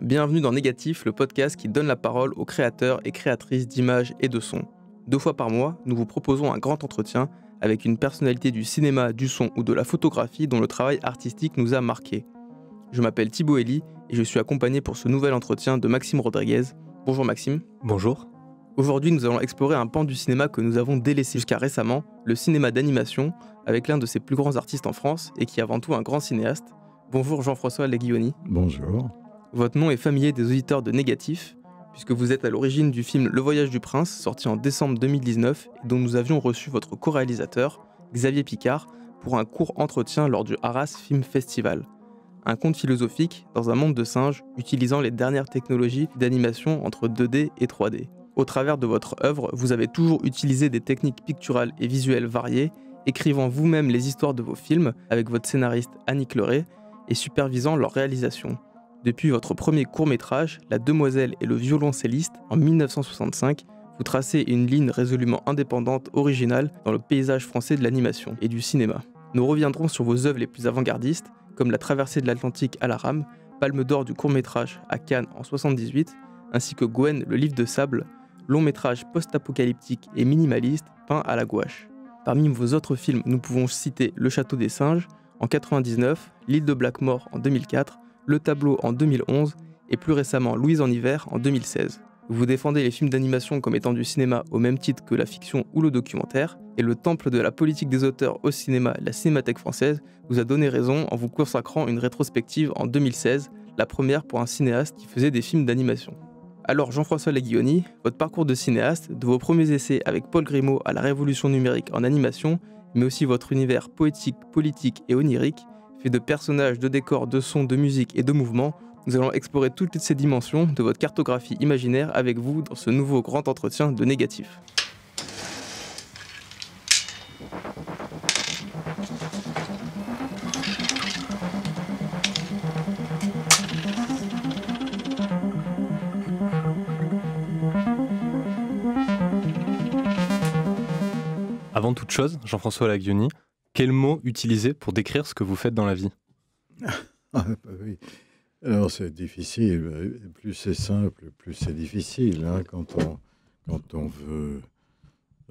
Bienvenue dans Négatif, le podcast qui donne la parole aux créateurs et créatrices d'images et de sons. Deux fois par mois, nous vous proposons un grand entretien avec une personnalité du cinéma, du son ou de la photographie dont le travail artistique nous a marqué. Je m'appelle Thibaut Elie et je suis accompagné pour ce nouvel entretien de Maxime Rodriguez. Bonjour Maxime. Bonjour. Aujourd'hui, nous allons explorer un pan du cinéma que nous avons délaissé jusqu'à récemment, le cinéma d'animation, avec l'un de ses plus grands artistes en France et qui est avant tout un grand cinéaste. Bonjour Jean-François Leguioni. Bonjour. Votre nom est familier des auditeurs de Négatif, puisque vous êtes à l'origine du film Le Voyage du Prince, sorti en décembre 2019, et dont nous avions reçu votre co-réalisateur, Xavier Picard, pour un court entretien lors du Arras Film Festival. Un conte philosophique dans un monde de singes utilisant les dernières technologies d'animation entre 2D et 3D. Au travers de votre œuvre, vous avez toujours utilisé des techniques picturales et visuelles variées, écrivant vous-même les histoires de vos films avec votre scénariste Annie Cloré et supervisant leur réalisation. Depuis votre premier court métrage, La demoiselle et le violoncelliste, en 1965, vous tracez une ligne résolument indépendante, originale, dans le paysage français de l'animation et du cinéma. Nous reviendrons sur vos œuvres les plus avant-gardistes, comme La traversée de l'Atlantique à la rame, Palme d'or du court métrage à Cannes en 78, ainsi que Gwen, le livre de sable, long métrage post-apocalyptique et minimaliste peint à la gouache. Parmi vos autres films, nous pouvons citer Le Château des Singes en 99, L'île de Blackmore en 2004, le Tableau en 2011 et plus récemment Louise en hiver en 2016. Vous défendez les films d'animation comme étant du cinéma au même titre que la fiction ou le documentaire, et le temple de la politique des auteurs au cinéma, la Cinémathèque française, vous a donné raison en vous consacrant une rétrospective en 2016, la première pour un cinéaste qui faisait des films d'animation. Alors Jean-François Laguioni, votre parcours de cinéaste, de vos premiers essais avec Paul Grimaud à la révolution numérique en animation, mais aussi votre univers poétique, politique et onirique, de personnages, de décors, de sons, de musique et de mouvements, nous allons explorer toutes ces dimensions de votre cartographie imaginaire avec vous dans ce nouveau grand entretien de négatif. Avant toute chose, Jean-François Lagioni, quel mot utiliser pour décrire ce que vous faites dans la vie ah, bah Alors c'est difficile. Euh, plus c'est simple, plus c'est difficile hein, quand, on, quand on veut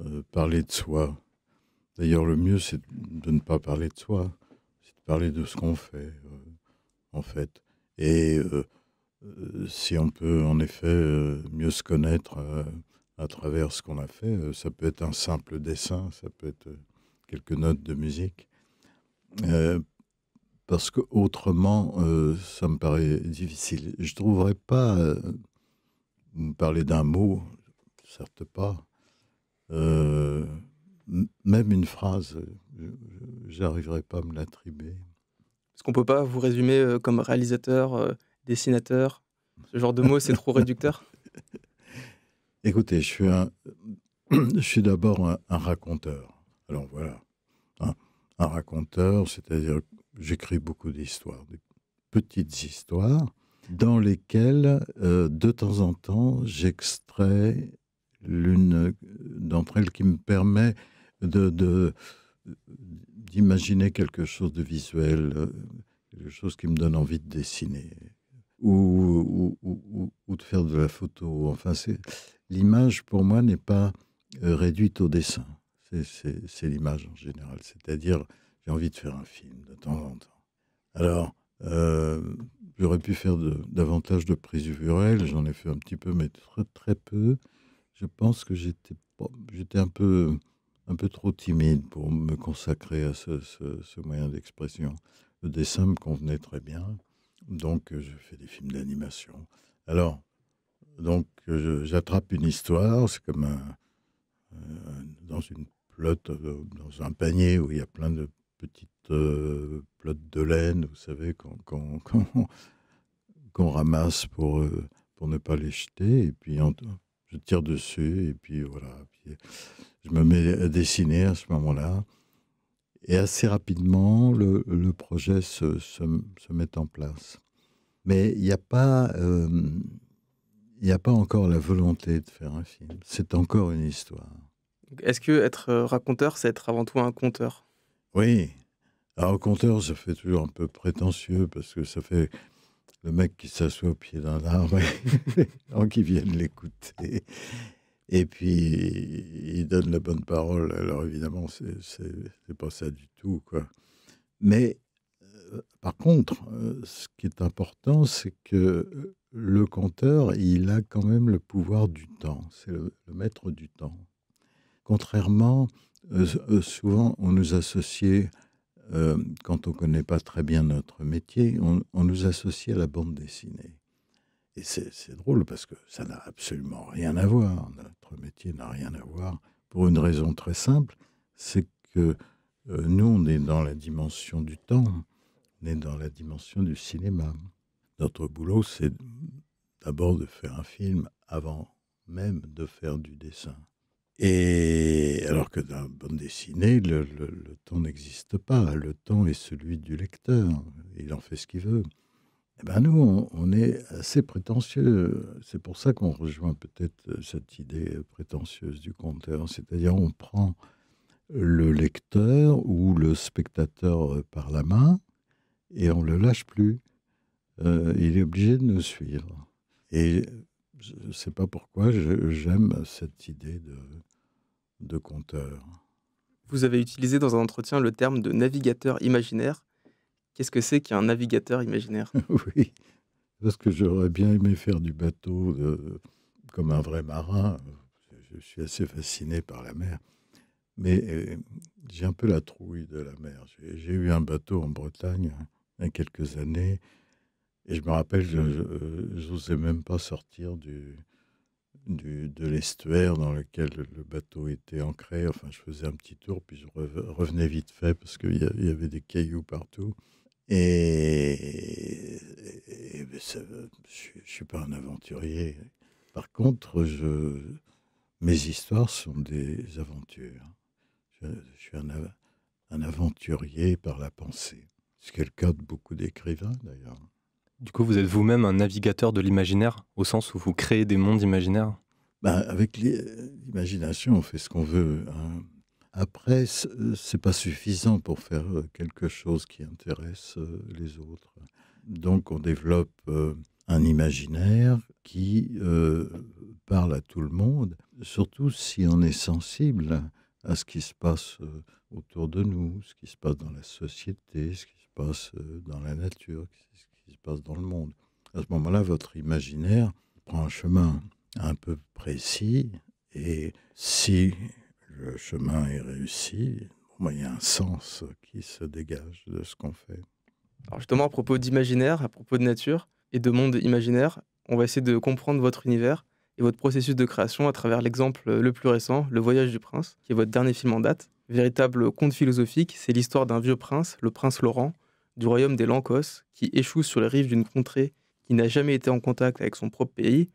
euh, parler de soi. D'ailleurs, le mieux, c'est de ne pas parler de soi, c'est de parler de ce qu'on fait, euh, en fait. Et si on peut, en effet, mieux se connaître à travers ce qu'on a fait, ça peut être un simple dessin, ça peut être quelques notes de musique. Euh, parce qu'autrement, euh, ça me paraît difficile. Je ne trouverais pas, vous euh, me parler d'un mot, certes pas, euh, même une phrase, j'arriverai pas à me l'attribuer. Est-ce qu'on peut pas vous résumer comme réalisateur, dessinateur Ce genre de mots, c'est trop réducteur Écoutez, je suis, suis d'abord un raconteur alors voilà, un, raconteur, c'est-à-dire j'écris beaucoup d'histoires, des petites histoires, dans lesquelles, euh, de temps en temps, j'extrais l'une d'entre elles qui me permet de d'imaginer quelque chose de visuel, euh, quelque chose qui me donne envie de dessiner ou, ou de faire de la photo. Enfin, l'image pour moi n'est pas euh, réduite au dessin. C'est l'image en général. C'est-à-dire, j'ai envie de faire un film de temps en temps. Alors, euh, j'aurais pu faire de, davantage de prises J'en ai fait un petit peu, mais très, très peu. Je pense que j'étais j'étais un peu un peu trop timide pour me consacrer à ce, moyen d'expression. Le dessin me convenait très bien, donc je fais des films d'animation. Alors, donc j'attrape une histoire, c'est comme un, euh, dans une euh, dans un panier où il y a plein de petites plottes euh, de laine, vous savez, qu'on ramasse pour, euh, pour ne pas les jeter. Et puis, je tire dessus, et puis voilà. je me mets à dessiner à ce moment-là. Et assez rapidement, le, projet se, se, met en place. Mais il n'y a pas... il n'y a pas encore la volonté de faire un film. C'est encore une histoire. Est-ce que être euh, raconteur, c'est être avant tout un conteur Oui. Alors, conteur, ça fait toujours un peu prétentieux parce que ça fait le mec qui s'assoit au pied d'un arbre et qui viennent l'écouter. Et puis, il donne la bonne parole. Alors, évidemment, c'est pas ça du tout, quoi. Mais, euh, par contre, euh, ce qui est important, c'est que le conteur, il a quand même le pouvoir du temps. C'est le maître du temps. Contrairement, euh, euh, souvent, on nous associe, euh, quand on ne connaît pas très bien notre métier, on, nous associe à la bande dessinée. Et c'est drôle parce que ça n'a absolument rien à voir. Notre métier n'a rien à voir pour une raison très simple, c'est que nous, on est dans la dimension du temps, on est dans la dimension du cinéma. Notre boulot, c'est d'abord de faire un film avant même de faire du dessin. Et alors que dans bande dessinée, le, le, temps n'existe pas. Le temps est celui du lecteur. Il en fait ce qu'il veut. Eh ben nous, on, est assez prétentieux. C'est pour ça qu'on rejoint peut-être cette idée prétentieuse du conteur. C'est-à-dire, on prend le lecteur ou le spectateur euh, par la main et on le lâche plus. Euh, il est obligé de nous suivre. Et je ne sais pas pourquoi j'aime cette idée de, de compteur. Vous avez utilisé dans un entretien le terme de navigateur imaginaire. Qu'est-ce que c'est qu'un navigateur imaginaire Oui, parce que j'aurais bien aimé faire du bateau euh, comme un vrai marin. Je suis assez fasciné par la mer. Mais euh, j'ai un peu la trouille de la mer. J'ai eu un bateau en Bretagne hein, il y a quelques années. Et je me rappelle, je n'osais euh, même pas sortir du, de l'estuaire dans lequel le bateau était ancré. Enfin, je faisais un petit tour, puis je revenais vite fait parce qu'il y, avait des cailloux partout. Et, ben, je ne suis pas un aventurier. Par contre, mes histoires sont des aventures. Je, suis un, aventurier par la pensée. ce cas de beaucoup d'écrivains, d'ailleurs. Du coup, vous êtes vous-même un navigateur de l'imaginaire, au sens où vous créez des mondes imaginaires bah, Avec l'imagination, on fait ce qu'on veut. Hein. Après, Après, c'est pas suffisant pour faire euh, quelque chose qui intéresse euh, les autres. Donc, on développe euh, un imaginaire qui parle à tout le monde, surtout si on est sensible à ce qui se passe autour de nous, ce qui se passe dans la société, ce qui se passe dans la nature, ce qui se passe dans le monde. À ce moment-là, votre imaginaire prend un chemin un peu précis, et si le chemin est réussi, ben, il y a un sens qui se dégage de ce qu'on fait. Alors justement, à propos d'imaginaire, à propos de nature et de monde imaginaire, on va essayer de comprendre votre univers et votre processus de création à travers l'exemple le plus récent, Le Voyage du Prince, qui est votre dernier film en date. Véritable conte philosophique, c'est l'histoire d'un vieux prince, le prince Laurent, du royaume des Lancos qui échoue sur les rives d'une contrée qui n'a jamais été en contact avec son propre pays,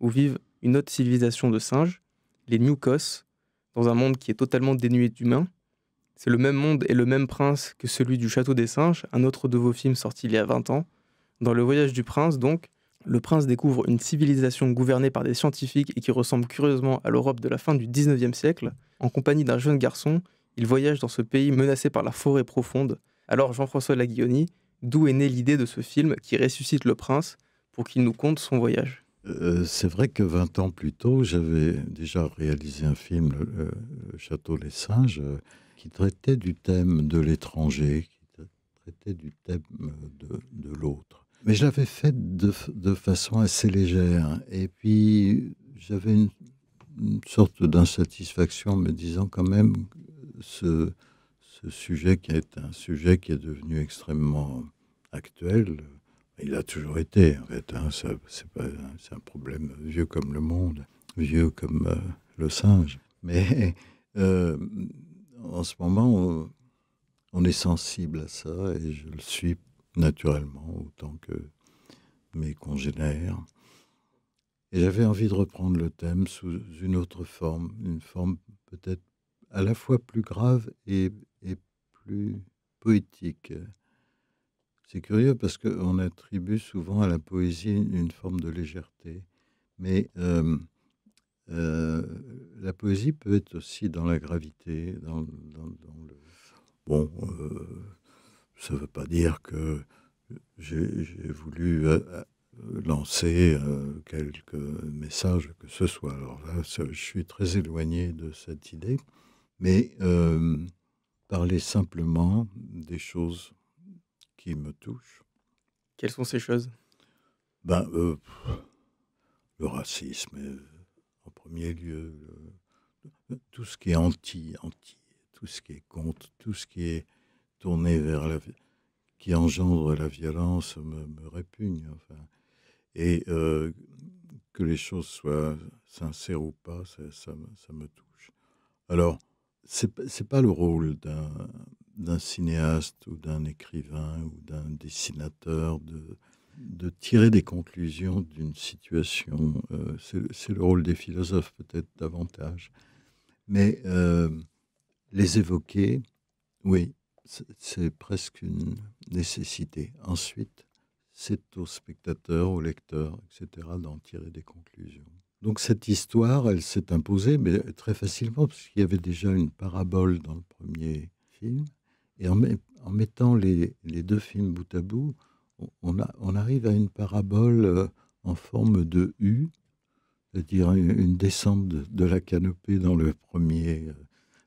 où vivent une autre civilisation de singes, les Newcos, dans un monde qui est totalement dénué d'humains. C'est le même monde et le même prince que celui du Château des Singes, un autre de vos films sorti il y a 20 ans. Dans Le Voyage du Prince, donc, le prince découvre une civilisation gouvernée par des scientifiques et qui ressemble curieusement à l'Europe de la fin du 19e siècle. En compagnie d'un jeune garçon, il voyage dans ce pays menacé par la forêt profonde, alors Jean-François Laguioni, d'où est née l'idée de ce film qui ressuscite le prince pour qu'il nous conte son voyage euh, C'est vrai que 20 ans plus tôt, j'avais déjà réalisé un film, euh, Château les Singes, euh, qui traitait du thème de l'étranger, qui traitait du thème de, l'autre. Mais je l'avais fait de, façon assez légère. Et puis, j'avais une, une, sorte d'insatisfaction me disant quand même ce, ce sujet qui est un sujet qui est devenu extrêmement euh, actuel. Euh, il a toujours été, en fait. Hein, hein, c'est un problème euh, vieux comme le monde, vieux comme le singe. Mais en ce moment, on, on, est sensible à ça et je le suis naturellement autant que mes congénères. Et j'avais envie de reprendre le thème sous une autre forme, une forme peut-être à la fois plus grave et, et plus poétique. C'est curieux parce qu'on attribue souvent à la poésie une forme de légèreté, mais euh, euh, la poésie peut être aussi dans la gravité, dans, le... Bon, euh, ça ne veut pas dire que j'ai voulu lancer quelques messages que ce soit. Alors là, je suis très éloigné de cette idée, mais parler simplement des choses qui me touchent. Quelles sont ces choses ben, euh, Le racisme, euh, en premier lieu, tout ce qui est anti, anti, tout ce qui est contre, tout ce qui est tourné vers la qui engendre la violence me, répugne. Et euh, que les choses soient sincères ou pas, ça me touche. Alors, c'est n'est pas le rôle d'un cinéaste ou d'un écrivain ou d'un dessinateur de, de tirer des conclusions d'une situation. Euh, c'est le rôle des philosophes peut-être davantage. Mais euh, les évoquer, oui, c'est presque une nécessité. Ensuite, c'est au spectateur, au lecteur, etc., d'en tirer des conclusions. Donc cette histoire, elle s'est imposée, mais très facilement, parce qu'il y avait déjà une parabole dans le premier film. Et en, en mettant les, deux films bout à bout, on, on arrive à une parabole euh, en forme de U, c'est-à-dire une, descente de, la canopée dans le premier, euh,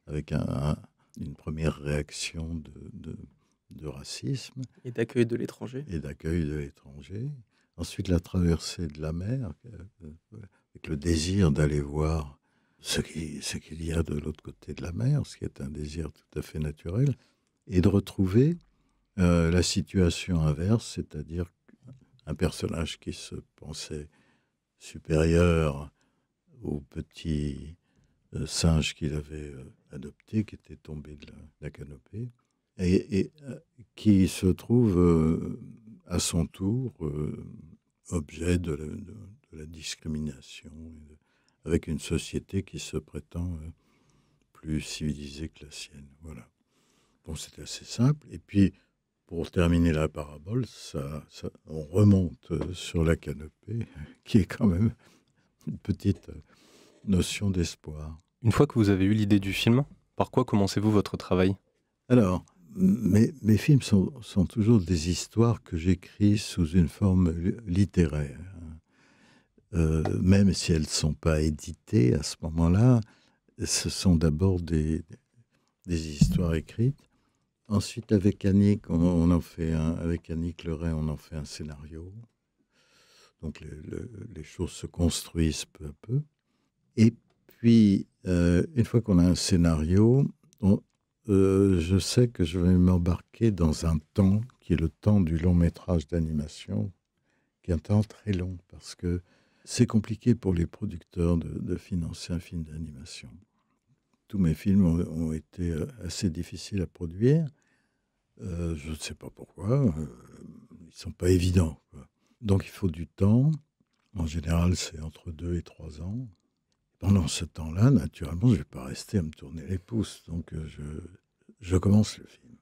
avec un, une première réaction de, de racisme. Et d'accueil de l'étranger. Et d'accueil de l'étranger. Ensuite, la traversée de la mer, euh, avec le désir d'aller voir ce qu'il y a de l'autre côté de la mer, ce qui est un désir tout à fait naturel, et de retrouver euh, la situation inverse, c'est-à-dire un personnage qui se pensait supérieur au petit euh, singe qu'il avait euh, adopté, qui était tombé de la, canopée, et, qui se trouve à son tour objet de, de, de la discrimination, avec une société qui se prétend euh, plus civilisée que la sienne. Voilà. Donc c'est assez simple. Et puis, pour terminer la parabole, ça, on remonte euh, sur la canopée, qui est quand même une petite euh, notion d'espoir. Une fois que vous avez eu l'idée du film, par quoi commencez-vous votre travail Alors, mes, mes films sont, toujours des histoires que j'écris sous une forme littéraire. Euh, même si elles ne sont pas éditées à ce moment-là, ce sont d'abord des, histoires écrites. Ensuite, avec Annick, on, en fait un, avec Annick Leray, on en fait un scénario. Donc les choses se construisent peu à peu. Et puis, euh, une fois qu'on a un scénario, euh, je sais que je vais m'embarquer dans un temps qui est le temps du long métrage d'animation, qui est un temps très long parce que c'est compliqué pour les producteurs de, financer un film d'animation. Tous mes films ont, été euh, assez difficiles à produire. Euh, je ne sais pas pourquoi. Euh, ils ne sont pas évidents. Donc il faut du temps. En général, c'est entre deux et trois ans. Pendant ce temps-là, naturellement, je ne vais pas rester à me tourner les pouces. Donc je, commence le film.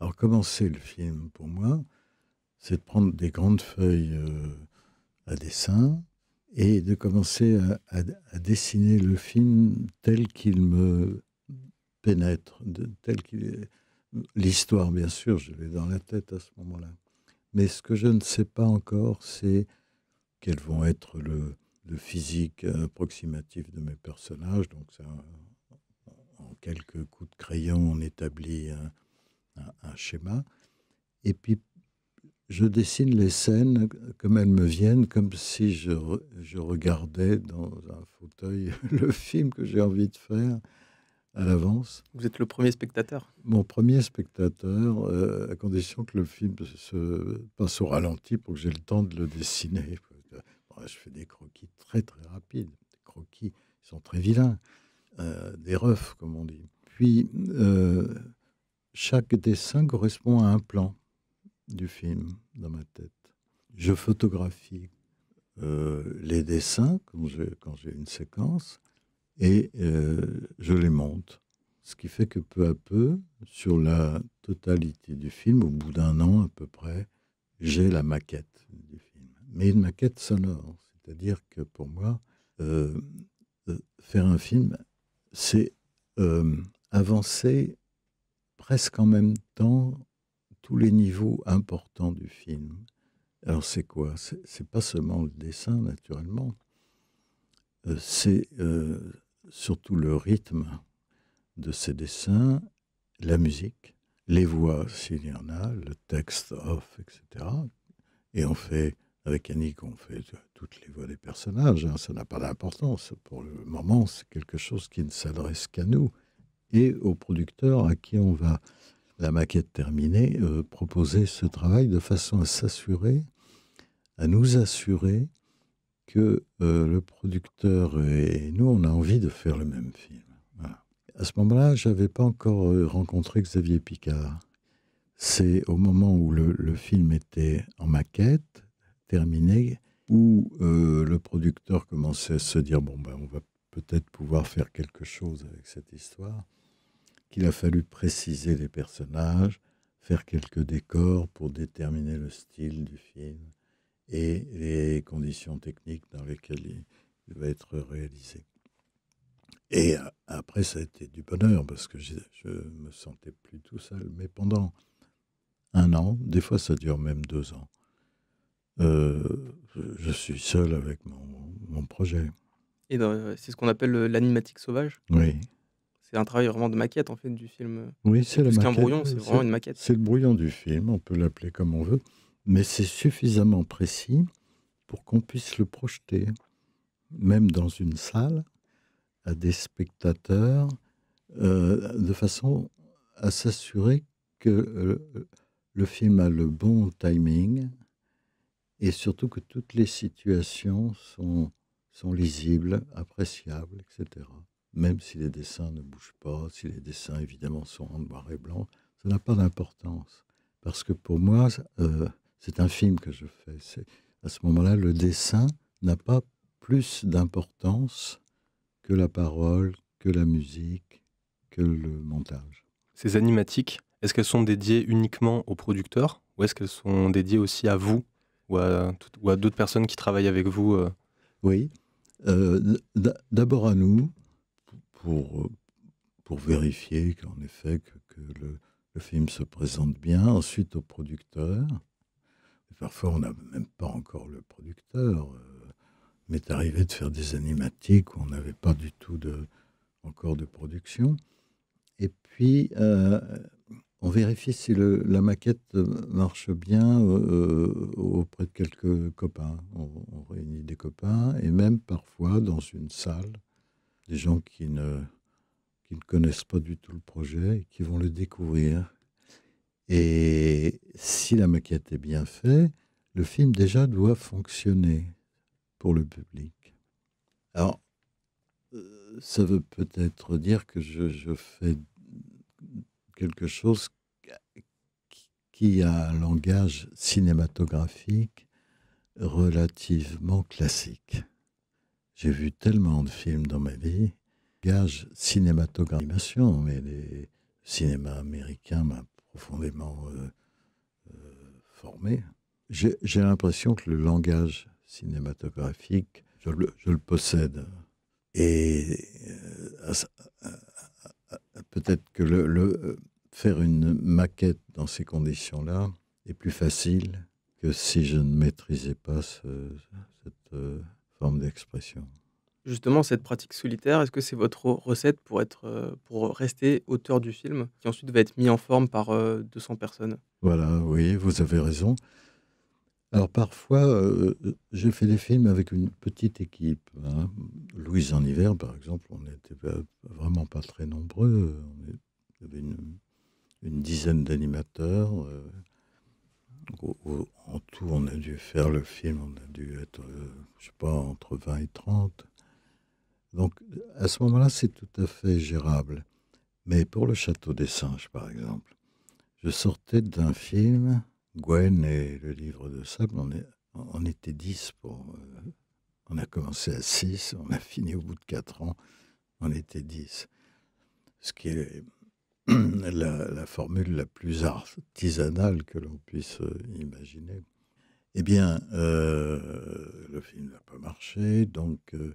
Alors commencer le film, pour moi, c'est de prendre des grandes feuilles à dessin, et de commencer à, dessiner le film tel qu'il me pénètre, de, tel qu'il est L'histoire, bien sûr, je l'ai dans la tête à ce moment-là. Mais ce que je ne sais pas encore, c'est quels vont être le, physique approximatif de mes personnages. Donc, ça, en quelques coups de crayon, on établit un, un schéma. Et puis, je dessine les scènes comme elles me viennent, comme si je, regardais dans un fauteuil le film que j'ai envie de faire à l'avance. Vous êtes le premier spectateur Mon premier spectateur, euh, à condition que le film se passe au ralenti pour que j'ai le temps de le dessiner. je fais des croquis très très rapides, des croquis qui sont très vilains, euh, des refs comme on dit. Puis, euh, chaque dessin correspond à un plan du film dans ma tête. Je photographie euh, les dessins quand j'ai une séquence et euh, je les monte. Ce qui fait que peu à peu, sur la totalité du film, au bout d'un an à peu près, j'ai la maquette du film. Mais une maquette sonore, c'est-à-dire que pour moi, euh, faire un film, c'est avancer presque en même temps tous les niveaux importants du film. Alors c'est quoi C'est pas seulement le dessin, naturellement. Euh, c'est euh, surtout le rythme de ces dessins, la musique, les voix s'il y en a, le texte off, etc. Et on fait, avec annick on fait toutes les voix des personnages. Hein. ça n'a pas d'importance. Pour le moment, c'est quelque chose qui ne s'adresse qu'à nous et aux producteurs à qui on va la maquette terminée, euh, proposer ce travail de façon à s'assurer, à nous assurer que euh, le producteur et nous, on a envie de faire le même film. À ce moment-là, je n'avais pas encore euh, rencontré Xavier Picard. C'est au moment où le, film était en maquette, terminée, où le producteur commençait à se dire, bon, ben, on va peut-être pouvoir faire quelque chose avec cette histoire qu'il a fallu préciser les personnages, faire quelques décors pour déterminer le style du film et les conditions techniques dans lesquelles il va être réalisé. Et après, ça a été du bonheur parce que je, me sentais plus tout seul. Mais pendant un an, des fois ça dure même deux ans, euh, je suis seul avec mon, projet. Et euh, c'est ce qu'on appelle l'animatique sauvage Oui c'est un travail vraiment de maquette en fait du film. Oui, c'est la maquette. brouillon, c'est vraiment une maquette. C'est le brouillon du film, on peut l'appeler comme on veut, mais c'est suffisamment précis pour qu'on puisse le projeter, même dans une salle, à des spectateurs, euh, de façon à s'assurer que euh, le film a le bon timing et surtout que toutes les situations sont lisibles, appréciables, etc même si les dessins ne bougent pas, si les dessins évidemment sont en noir et blanc, ça n'a pas d'importance. Parce que pour moi, euh, c'est un film que je fais. À ce moment-là, le dessin n'a pas plus d'importance que la parole, que la musique, que le montage. Ces animatiques, est-ce qu'elles sont dédiées uniquement aux producteurs ou est-ce qu'elles sont dédiées aussi à vous ou à, à d'autres personnes qui travaillent avec vous euh Oui, euh, d'abord à nous, pour, euh, pour vérifier qu'en effet que, le, film se présente bien, ensuite au producteur. parfois, on n'a même pas encore le producteur. mais euh, m'est arrivé de faire des animatiques où on n'avait pas du tout de, encore de production. Et puis, euh, on vérifie si le, la maquette marche bien auprès de quelques copains. on, réunit des copains et même parfois dans une salle des gens qui ne, connaissent pas du tout le projet et qui vont le découvrir. Et si la maquette est bien faite, le film déjà doit fonctionner pour le public. Alors, euh, ça veut peut-être dire que je, fais quelque chose qui a un langage cinématographique relativement classique. J'ai vu tellement de films dans ma vie, gage cinématographique, mais le cinéma américain m'a profondément euh, euh, formé. J'ai l'impression que le langage cinématographique, je le, possède. Et euh, peut-être que le, faire une maquette dans ces conditions-là est plus facile que si je ne maîtrisais pas cette d'expression. Justement, cette pratique solitaire, est-ce que c'est votre recette pour, être, euh, pour rester auteur du film, qui ensuite va être mis en forme par 200 euh, personnes Voilà, oui, vous avez raison. Alors parfois, euh, j'ai fait des films avec une petite équipe. Hein. Louise en hiver, par exemple, on n'était vraiment pas très nombreux. On avait une, dizaine d'animateurs en tout, on a dû faire le film, on a dû être, je euh, je sais pas, entre 20 et 30. Donc, à ce moment-là, c'est tout à fait gérable. Mais pour le Château des Singes, par exemple, je sortais d'un film, Gwen et le livre de sable, on, était 10 pour. Euh, on a commencé à 6, on a fini au bout de 4 ans, on était 10. Ce qui est la, formule la plus artisanale que l'on puisse euh, imaginer. Eh bien, euh, le film n'a pas marché, donc euh,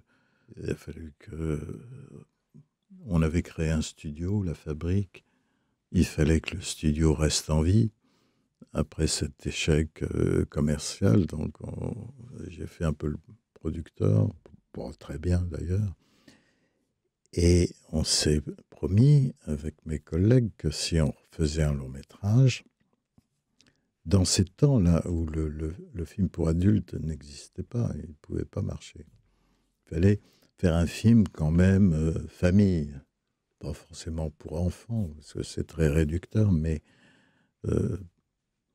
il a fallu que... On avait créé un studio, la fabrique. Il fallait que le studio reste en vie après cet échec commercial. Donc, j'ai fait un peu le producteur, pour très bien d'ailleurs. Et on s'est promis avec mes collègues que si on faisait un long métrage, dans ces temps-là où le, film pour adultes n'existait pas, il ne pouvait pas marcher, il fallait faire un film quand même euh, famille, pas forcément pour enfants, parce que c'est très réducteur, mais euh,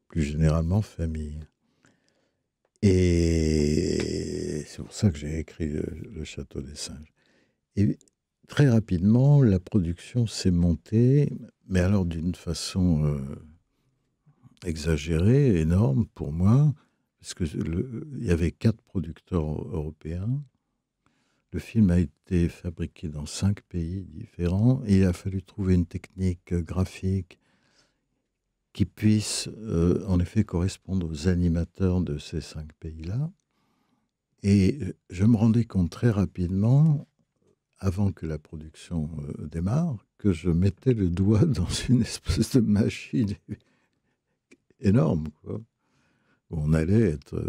plus généralement famille. Et c'est pour ça que j'ai écrit le, le, Château des Singes. Et, très rapidement, la production s'est montée, mais alors d'une façon euh, exagérée, énorme pour moi, parce que il y avait quatre producteurs e-, européens. Le film a été fabriqué dans cinq pays différents et il a fallu trouver une technique graphique qui puisse euh, en effet correspondre aux animateurs de ces cinq pays-là. Et je me rendais compte très rapidement avant que la production euh, démarre, que je mettais le doigt dans une espèce de machine énorme, Où on allait être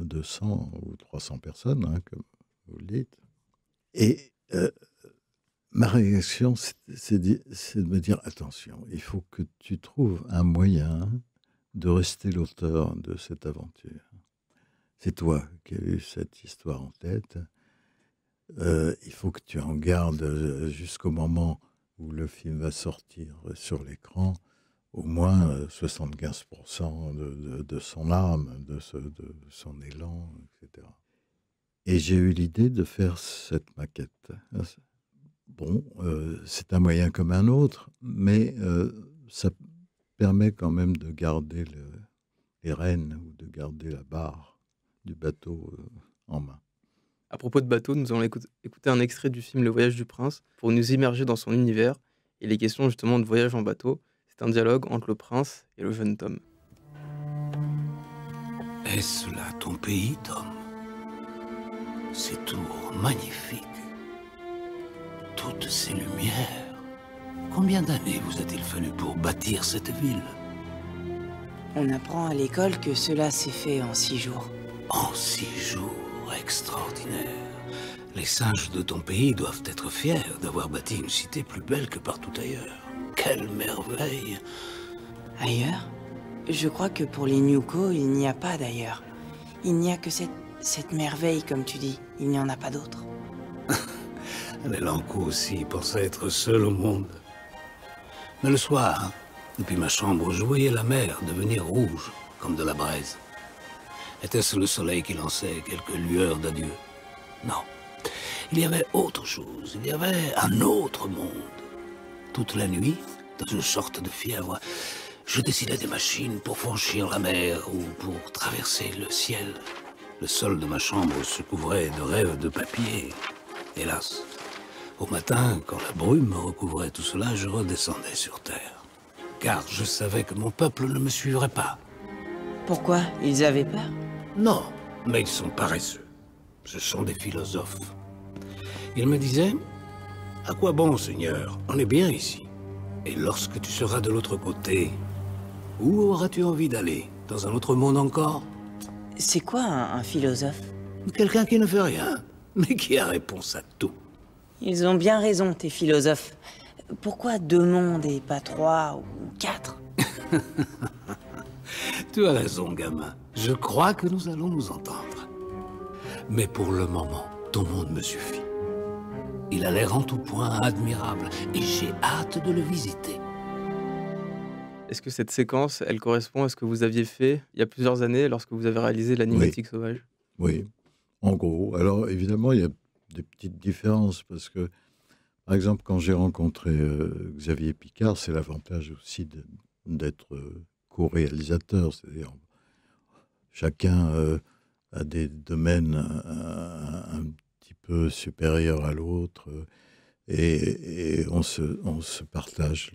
200 euh, ou 300 personnes, hein, comme vous le dites. Et euh, ma réaction, c'est de me dire attention, il faut que tu trouves un moyen de rester l'auteur de cette aventure. C'est toi qui as eu cette histoire en tête euh, il faut que tu en gardes euh, jusqu'au moment où le film va sortir euh, sur l'écran au moins 75% de, son âme, de, son élan, etc. Et j'ai eu l'idée de faire cette maquette. Bon, c'est un moyen comme un autre, mais ça permet quand même de garder les rênes ou de garder la barre du bateau en main. À propos de bateau, nous allons écouter un extrait du film Le Voyage du Prince pour nous immerger dans son univers et les questions justement de voyage en bateau. C'est un dialogue entre le prince et le jeune Tom. Est-ce là ton pays, Tom Ces tours magnifiques, toutes ces lumières. Combien d'années vous a-t-il fallu pour bâtir cette ville On apprend à l'école que cela s'est fait en six jours. En six jours extraordinaire. Les singes de ton pays doivent être fiers d'avoir bâti une cité plus belle que partout ailleurs. Quelle merveille Ailleurs Je crois que pour les nyuko il n'y a pas d'ailleurs. Il n'y a que cette, merveille, comme tu dis. Il n'y en a pas d'autre. Les Lanko aussi pensaient être seuls au monde. Mais le soir, depuis ma chambre, je voyais la mer devenir rouge, comme de la braise. Était-ce le soleil qui lançait quelques lueurs d'adieu Non. Il y avait autre chose, il y avait un autre monde. Toute la nuit, dans une sorte de fièvre, je dessinais des machines pour franchir la mer ou pour traverser le ciel. Le sol de ma chambre se couvrait de rêves de papier. Hélas. Au matin, quand la brume recouvrait tout cela, je redescendais sur terre. Car je savais que mon peuple ne me suivrait pas. Pourquoi Ils avaient peur non, mais ils sont paresseux. Ce sont des philosophes. Ils me disaient, « à quoi bon, Seigneur On est bien ici. Et lorsque tu seras de l'autre côté, où auras-tu envie d'aller Dans un autre monde encore C'est quoi un, un philosophe Quelqu'un qui ne fait rien, mais qui a réponse à tout. Ils ont bien raison, tes philosophes. Pourquoi deux mondes et pas trois ou quatre Tu as raison, gamin. Je crois que nous allons nous entendre. Mais pour le moment, ton monde me suffit. Il a l'air en tout point admirable et j'ai hâte de le visiter. Est-ce que cette séquence, elle correspond à ce que vous aviez fait il y a plusieurs années lorsque vous avez réalisé l'animatique sauvage Oui, en gros. Alors évidemment, il y a des petites différences parce que, par exemple, quand j'ai rencontré euh, Xavier Picard, c'est l'avantage aussi d'être euh, co-réalisateur, c'est-à-dire Chacun euh, a des domaines euh, un, petit peu supérieurs à l'autre euh, et, on, se, partage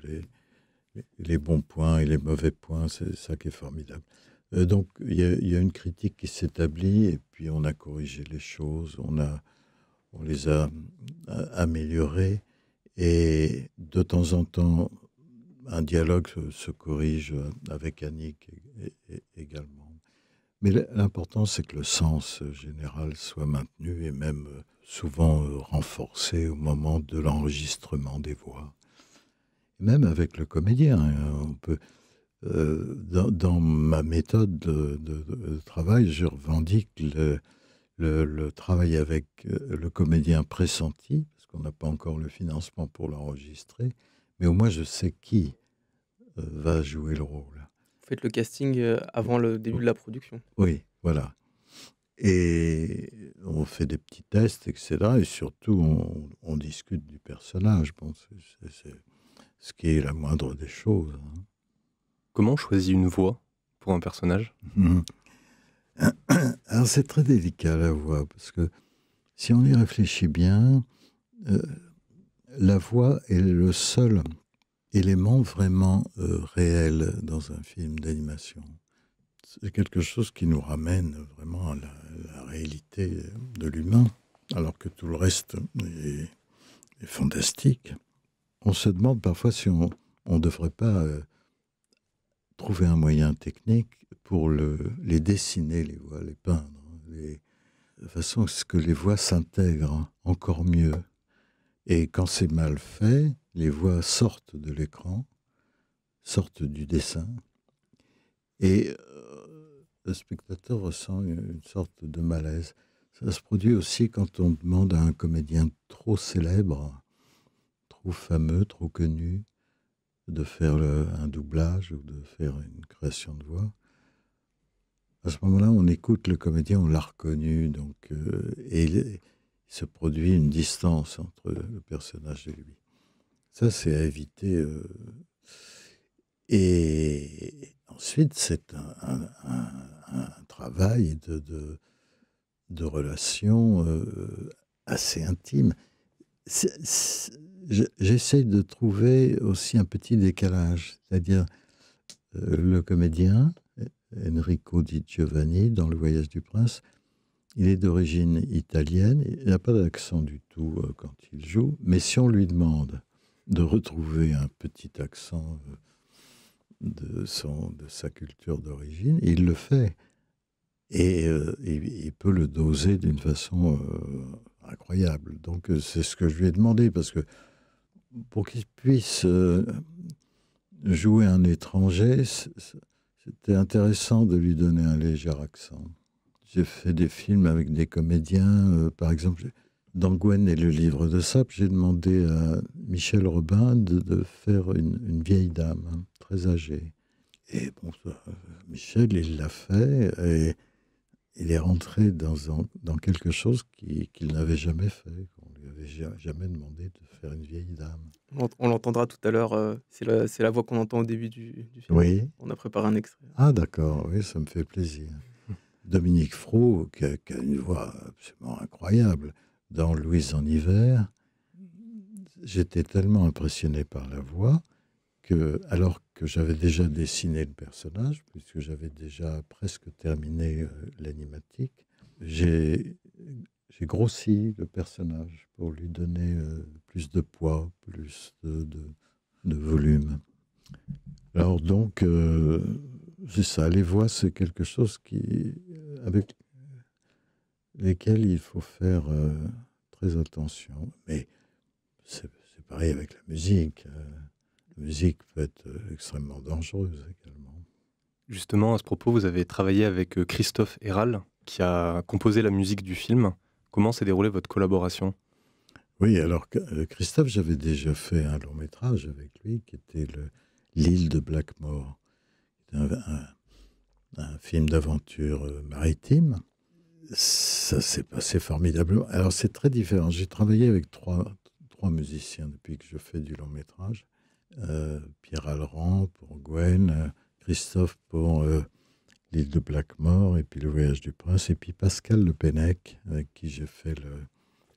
les, bons points et les mauvais points. C'est ça qui est formidable. donc il y, a une critique qui s'établit et puis on a corrigé les choses, on, a, on les a améliorées et de temps en temps un dialogue se corrige avec Annick également. Mais l'important, c'est que le sens euh, général soit maintenu et même euh, souvent euh, renforcé au moment de l'enregistrement des voix. même avec le comédien, hein, on peut. dans, ma méthode de, travail, je revendique le, travail avec le comédien pressenti, parce qu'on n'a pas encore le financement pour l'enregistrer, mais au moins je sais qui va jouer le rôle le casting euh, avant le début de la production. Oui, voilà. Et on fait des petits tests, etc. Et surtout, on, discute du personnage. c'est ce qui est la moindre des choses. Hein. Comment on choisit une voix pour un personnage mhm. Alors, c'est très délicat la voix, parce que si on y réfléchit bien, euh, la voix est le seul élément vraiment euh, réel dans un film d'animation. C'est quelque chose qui nous ramène vraiment à la, réalité de l'humain, alors que tout le reste est, fantastique. On se demande parfois si on ne devrait pas euh, trouver un moyen technique pour le, les dessiner, les voix, les peindre, les, de façon à ce que les voix s'intègrent encore mieux. Et quand c'est mal fait, les voix sortent de l'écran, sortent du dessin, et euh, le spectateur ressent une sorte de malaise. Ça se produit aussi quand on demande à un comédien trop célèbre, trop fameux, trop connu, de faire un doublage ou de faire une création de voix. À ce moment-là, on écoute le comédien, on l'a reconnu, donc, euh, et il se produit une distance entre le personnage et lui. Ça, c'est à éviter. Euh. Et ensuite, c'est un, travail de, de, relation euh, assez intime. J'essaie de trouver aussi un petit décalage, c'est-à-dire euh, le comédien Enrico Di Giovanni dans Le Voyage du Prince. Il est d'origine italienne, il n'a pas d'accent du tout quand il joue, mais si on lui demande de retrouver un petit accent euh, de, son, de sa culture d'origine. Il le fait. Et euh, il, peut le doser d'une façon euh, incroyable. Donc c'est ce que je lui ai demandé, parce que pour qu'il puisse jouer un étranger, c'était intéressant de lui donner un léger accent. J'ai fait des films avec des comédiens, par exemple, dans Gwen et le livre de Sap, j'ai demandé à Michel Robin de, faire une, vieille dame, hein, très âgée. Et bon, Michel, il l'a fait et il est rentré dans, quelque chose qu'il n'avait jamais fait, qu'on lui avait jamais demandé de faire une vieille dame. On, l'entendra tout à l'heure, euh, c'est la, voix qu'on entend au début du, film. Oui. On a préparé un extrait. Ah d'accord, oui, ça me fait plaisir. Dominique Fro, qui a une voix absolument incroyable, dans Louise en hiver, j'étais tellement impressionné par la voix que, alors que j'avais déjà dessiné le personnage, puisque j'avais déjà presque terminé euh, l'animatique, j'ai grossi le personnage pour lui donner euh, plus de poids, plus de, de, volume. Alors donc, euh, c'est ça, les voix, c'est quelque chose qui, avec lesquels il faut faire euh, très attention. Mais c'est pareil avec la musique. Euh, la musique peut être euh, extrêmement dangereuse également. Justement, à ce propos, vous avez travaillé avec Christophe Héral, qui a composé la musique du film. Comment s'est déroulée votre collaboration Oui, alors Christophe, j'avais déjà fait un long métrage avec lui, qui était L'île de Blackmore, un film d'aventure maritime ça s'est passé formidablement. Alors c'est très différent. J'ai travaillé avec trois, trois musiciens depuis que je fais du long métrage. Euh, Pierre Alran pour Gwen, Christophe pour euh, l'île de Blackmore et puis le voyage du prince, et puis Pascal Le Pennec avec qui j'ai fait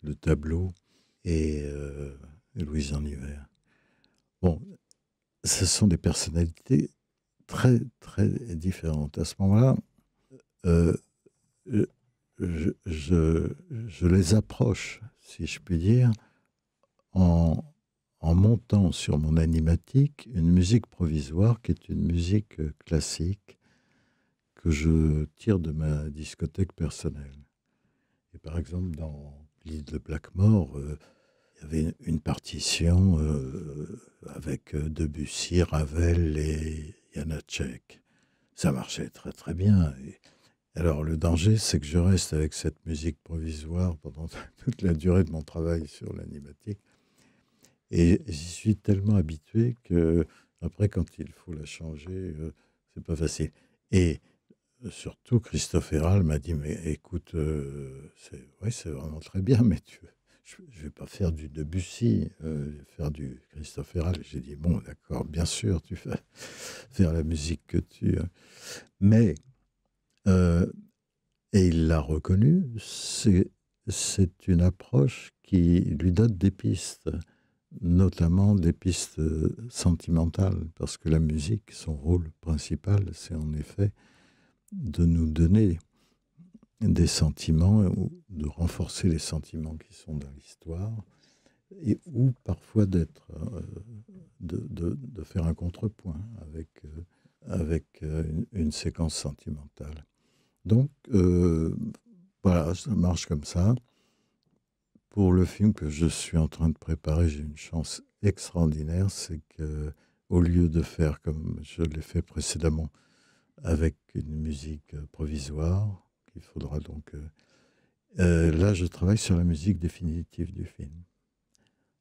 le, tableau euh, et, Louise en hiver. Bon, ce sont des personnalités très très différentes. À ce moment-là, je, les approche, si je puis dire, en, montant sur mon animatique une musique provisoire qui est une musique classique que je tire de ma discothèque personnelle. Et par exemple, dans l'île de Blackmore, euh, il y avait une partition euh, avec euh, Debussy, Ravel et Janacek. Ça marchait très très bien. Et, alors le danger, c'est que je reste avec cette musique provisoire pendant toute la durée de mon travail sur l'animatique. Et j'y suis tellement habitué que après, quand il faut la changer, euh, c'est pas facile. Et euh, surtout, Christophe Héral m'a dit, mais écoute, euh, c'est vraiment très bien, mais tu, je ne vais pas faire du Debussy, je vais faire du Christophe Héral. J'ai dit, bon, d'accord, bien sûr, tu fais faire la musique que tu... veux. Hein. » Mais euh, et il l'a reconnu, c'est une approche qui lui donne des pistes, notamment des pistes euh, sentimentales, parce que la musique, son rôle principal, c'est en effet de nous donner des sentiments, ou de renforcer les sentiments qui sont dans l'histoire, et ou parfois d'être, euh, de, faire un contrepoint avec, avec une séquence sentimentale. Donc, euh, voilà, ça marche comme ça. Pour le film que je suis en train de préparer, j'ai une chance extraordinaire, c'est que au lieu de faire comme je l'ai fait précédemment avec une musique euh, provisoire, qu'il faudra donc... Euh, là, je travaille sur la musique définitive du film.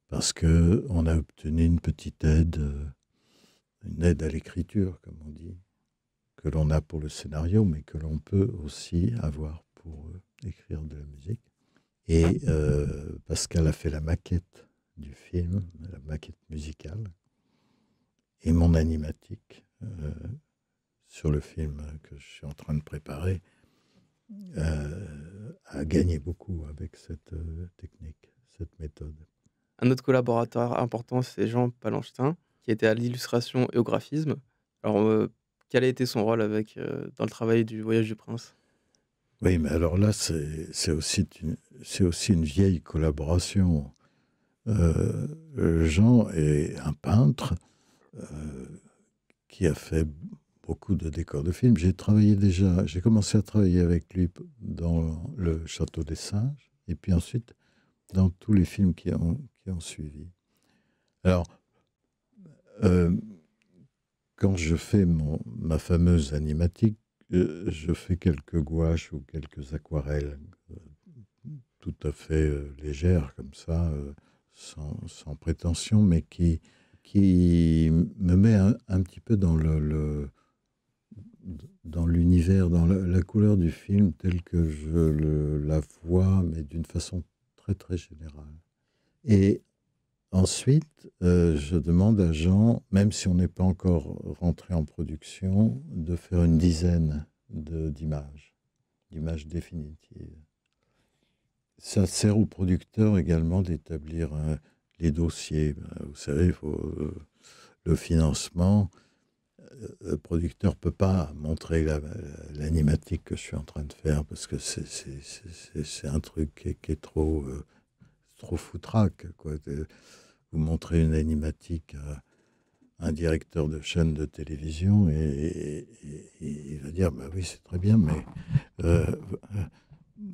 Parce que on a obtenu une petite aide, une aide à l'écriture, comme on dit, que l'on a pour le scénario, mais que l'on peut aussi avoir pour euh, écrire de la musique. Et euh, Pascal a fait la maquette du film, la maquette musicale, et mon animatique euh, sur le film que je suis en train de préparer a gagné beaucoup avec cette technique, cette méthode. Un autre collaborateur important, c'est Jean Palanchetin, qui était à l'illustration et au graphisme. Alors, quel a été son rôle avec, euh, dans le travail du Voyage du Prince Oui, mais alors là, c'est aussi, aussi, une vieille collaboration. Euh, Jean est un peintre euh, qui a fait beaucoup de décors de films. J'ai travaillé déjà, j'ai commencé à travailler avec lui dans le Château des Singes, et puis ensuite dans tous les films qui ont, qui ont suivi. Alors, quand je fais mon, ma fameuse animatique, euh, je fais quelques gouaches ou quelques aquarelles euh, tout à fait euh, légères comme ça, sans, prétention, mais qui, qui me met un, petit peu dans le, dans l'univers, dans la, couleur du film tel que je le, la vois, mais d'une façon très très générale. Et Ensuite, euh, je demande à Jean, même si on n'est pas encore rentré en production, de faire une dizaine d'images, d'images définitives. Ça sert au producteur également d'établir euh, les dossiers. Ben, vous savez, faut, euh, le financement, le producteur ne peut pas montrer l'animatique que je suis en train de faire parce que c'est un truc qui est, trop, trop foutraque. Quoi montrer une animatique à un directeur de chaîne de télévision et, il va dire bah oui c'est très bien mais euh,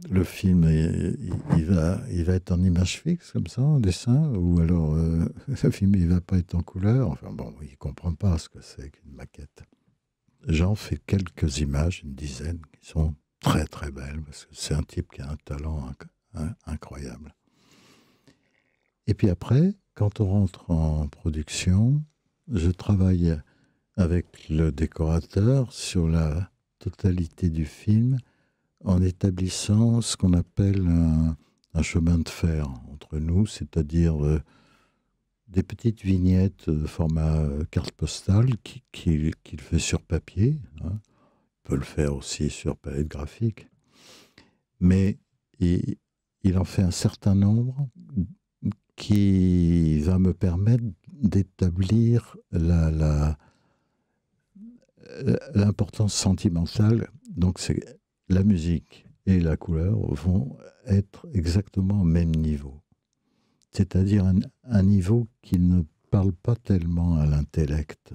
le film il, va il va être en image fixe comme ça en dessin ou alors euh, le film il va pas être en couleur enfin bon il comprend pas ce que c'est qu'une maquette Jean fait quelques images une dizaine qui sont très très belles parce que c'est un type qui a un talent hein, incroyable et puis après quand on rentre en production, je travaille avec le décorateur sur la totalité du film en établissant ce qu'on appelle un, chemin de fer entre nous, c'est-à-dire euh, des petites vignettes de euh, format euh, carte postale qu'il fait sur papier. Hein. peut le faire aussi sur palette graphique. Mais il en fait un certain nombre qui va me permettre d'établir l'importance la, sentimentale. Donc la musique et la couleur vont être exactement au même niveau. C'est-à-dire un, niveau qui ne parle pas tellement à l'intellect,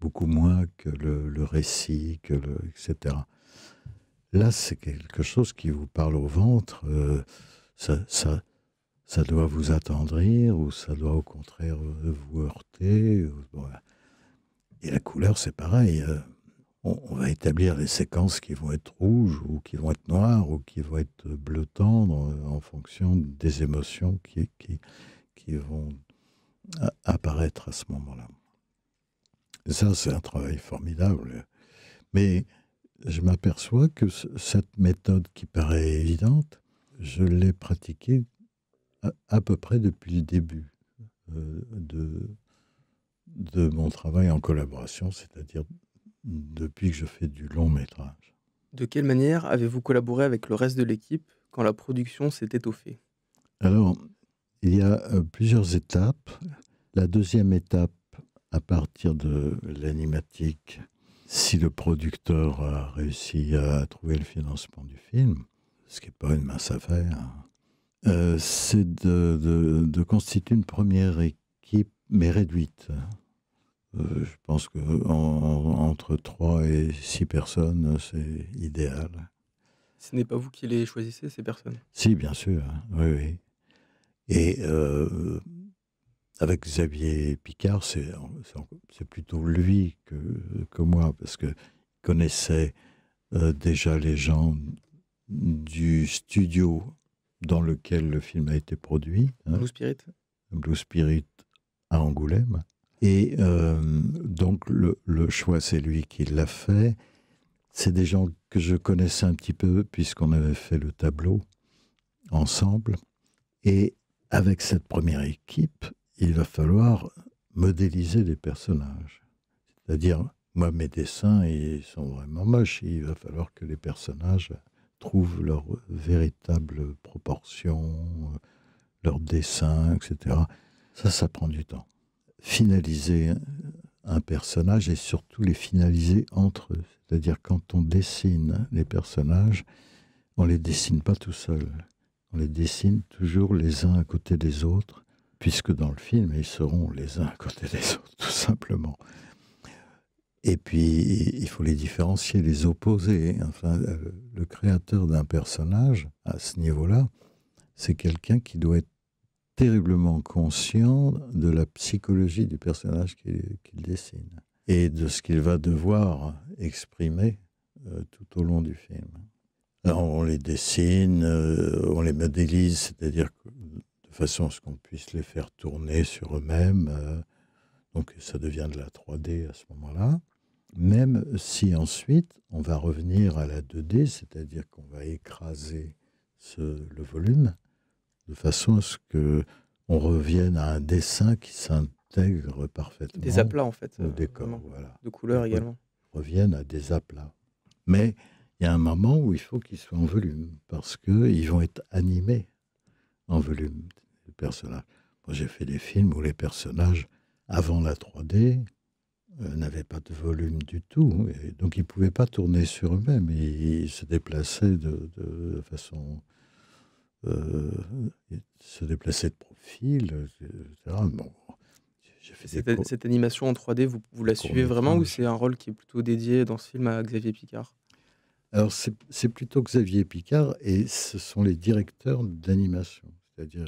beaucoup moins que le, récit, que le, etc. Là, c'est quelque chose qui vous parle au ventre. Euh, ça, ça doit vous attendrir ou ça doit au contraire euh, vous heurter. Euh, et la couleur, c'est pareil. Euh, on, va établir les séquences qui vont être rouges ou qui vont être noires ou qui vont être bleu tendre en fonction des émotions qui, qui, qui vont apparaître à ce moment-là. Ça, c'est un travail formidable. Mais je m'aperçois que cette méthode qui paraît évidente, je l'ai pratiquée à, peu près depuis le début euh, de, mon travail en collaboration, c'est-à-dire depuis que je fais du long métrage. De quelle manière avez-vous collaboré avec le reste de l'équipe quand la production s'est étoffée Alors, il y a euh, plusieurs étapes. La deuxième étape, à partir de l'animatique, si le producteur a réussi à trouver le financement du film, ce qui n'est pas une mince affaire, hein. Euh, c'est de, constituer une première équipe, mais réduite. Euh, je pense que entre 3 et six personnes, c'est idéal. Ce n'est pas vous qui les choisissez, ces personnes Si, bien sûr. Hein. Oui, Et euh, avec Xavier Picard, c'est plutôt lui que, que moi, parce qu'il connaissait déjà les gens du studio dans lequel le film a été produit. Hein. Blue Spirit. Blue Spirit à Angoulême. Et euh, donc le, choix, c'est lui qui l'a fait. C'est des gens que je connaissais un petit peu puisqu'on avait fait le tableau ensemble. Et avec cette première équipe, il va falloir modéliser les personnages. C'est-à-dire, moi, mes dessins, ils sont vraiment moches. il va falloir que les personnages trouvent leurs véritables proportions, euh, leurs dessins, etc. Ça, ça prend du temps. Finaliser un personnage et surtout les finaliser entre eux. C'est-à-dire quand on dessine les personnages, on les dessine pas tout seul. On les dessine toujours les uns à côté des autres, puisque dans le film, ils seront les uns à côté des autres, tout simplement. Et puis, il faut les différencier, les opposer. Enfin, le créateur d'un personnage, à ce niveau-là, c'est quelqu'un qui doit être terriblement conscient de la psychologie du personnage qu'il dessine et de ce qu'il va devoir exprimer euh, tout au long du film. on les dessine, euh, on les modélise, c'est-à-dire de façon à ce qu'on puisse les faire tourner sur eux-mêmes. Euh, donc ça devient de la 3D à ce moment-là même si ensuite on va revenir à la 2D, c'est-à-dire qu'on va écraser le volume de façon à ce que on revienne à un dessin qui s'intègre parfaitement. Des aplats en fait. Au euh, voilà. De couleurs également. Reviennent à des aplats. Mais il y a un moment où il faut qu'ils soient en volume parce qu'ils vont être animés en volume les personnages. Moi j'ai fait des films où les personnages avant la 3D euh, n'avaient pas de volume du tout, et donc ils ne pouvaient pas tourner sur eux-mêmes, ils, se déplaçaient de, façon... Euh, ils se déplaçaient de profil, Bon, cette, animation en 3D, vous, la suivez vraiment ou c'est un rôle qui est plutôt dédié dans ce film à Xavier Picard Alors c'est plutôt Xavier Picard et ce sont les directeurs d'animation. C'est-à-dire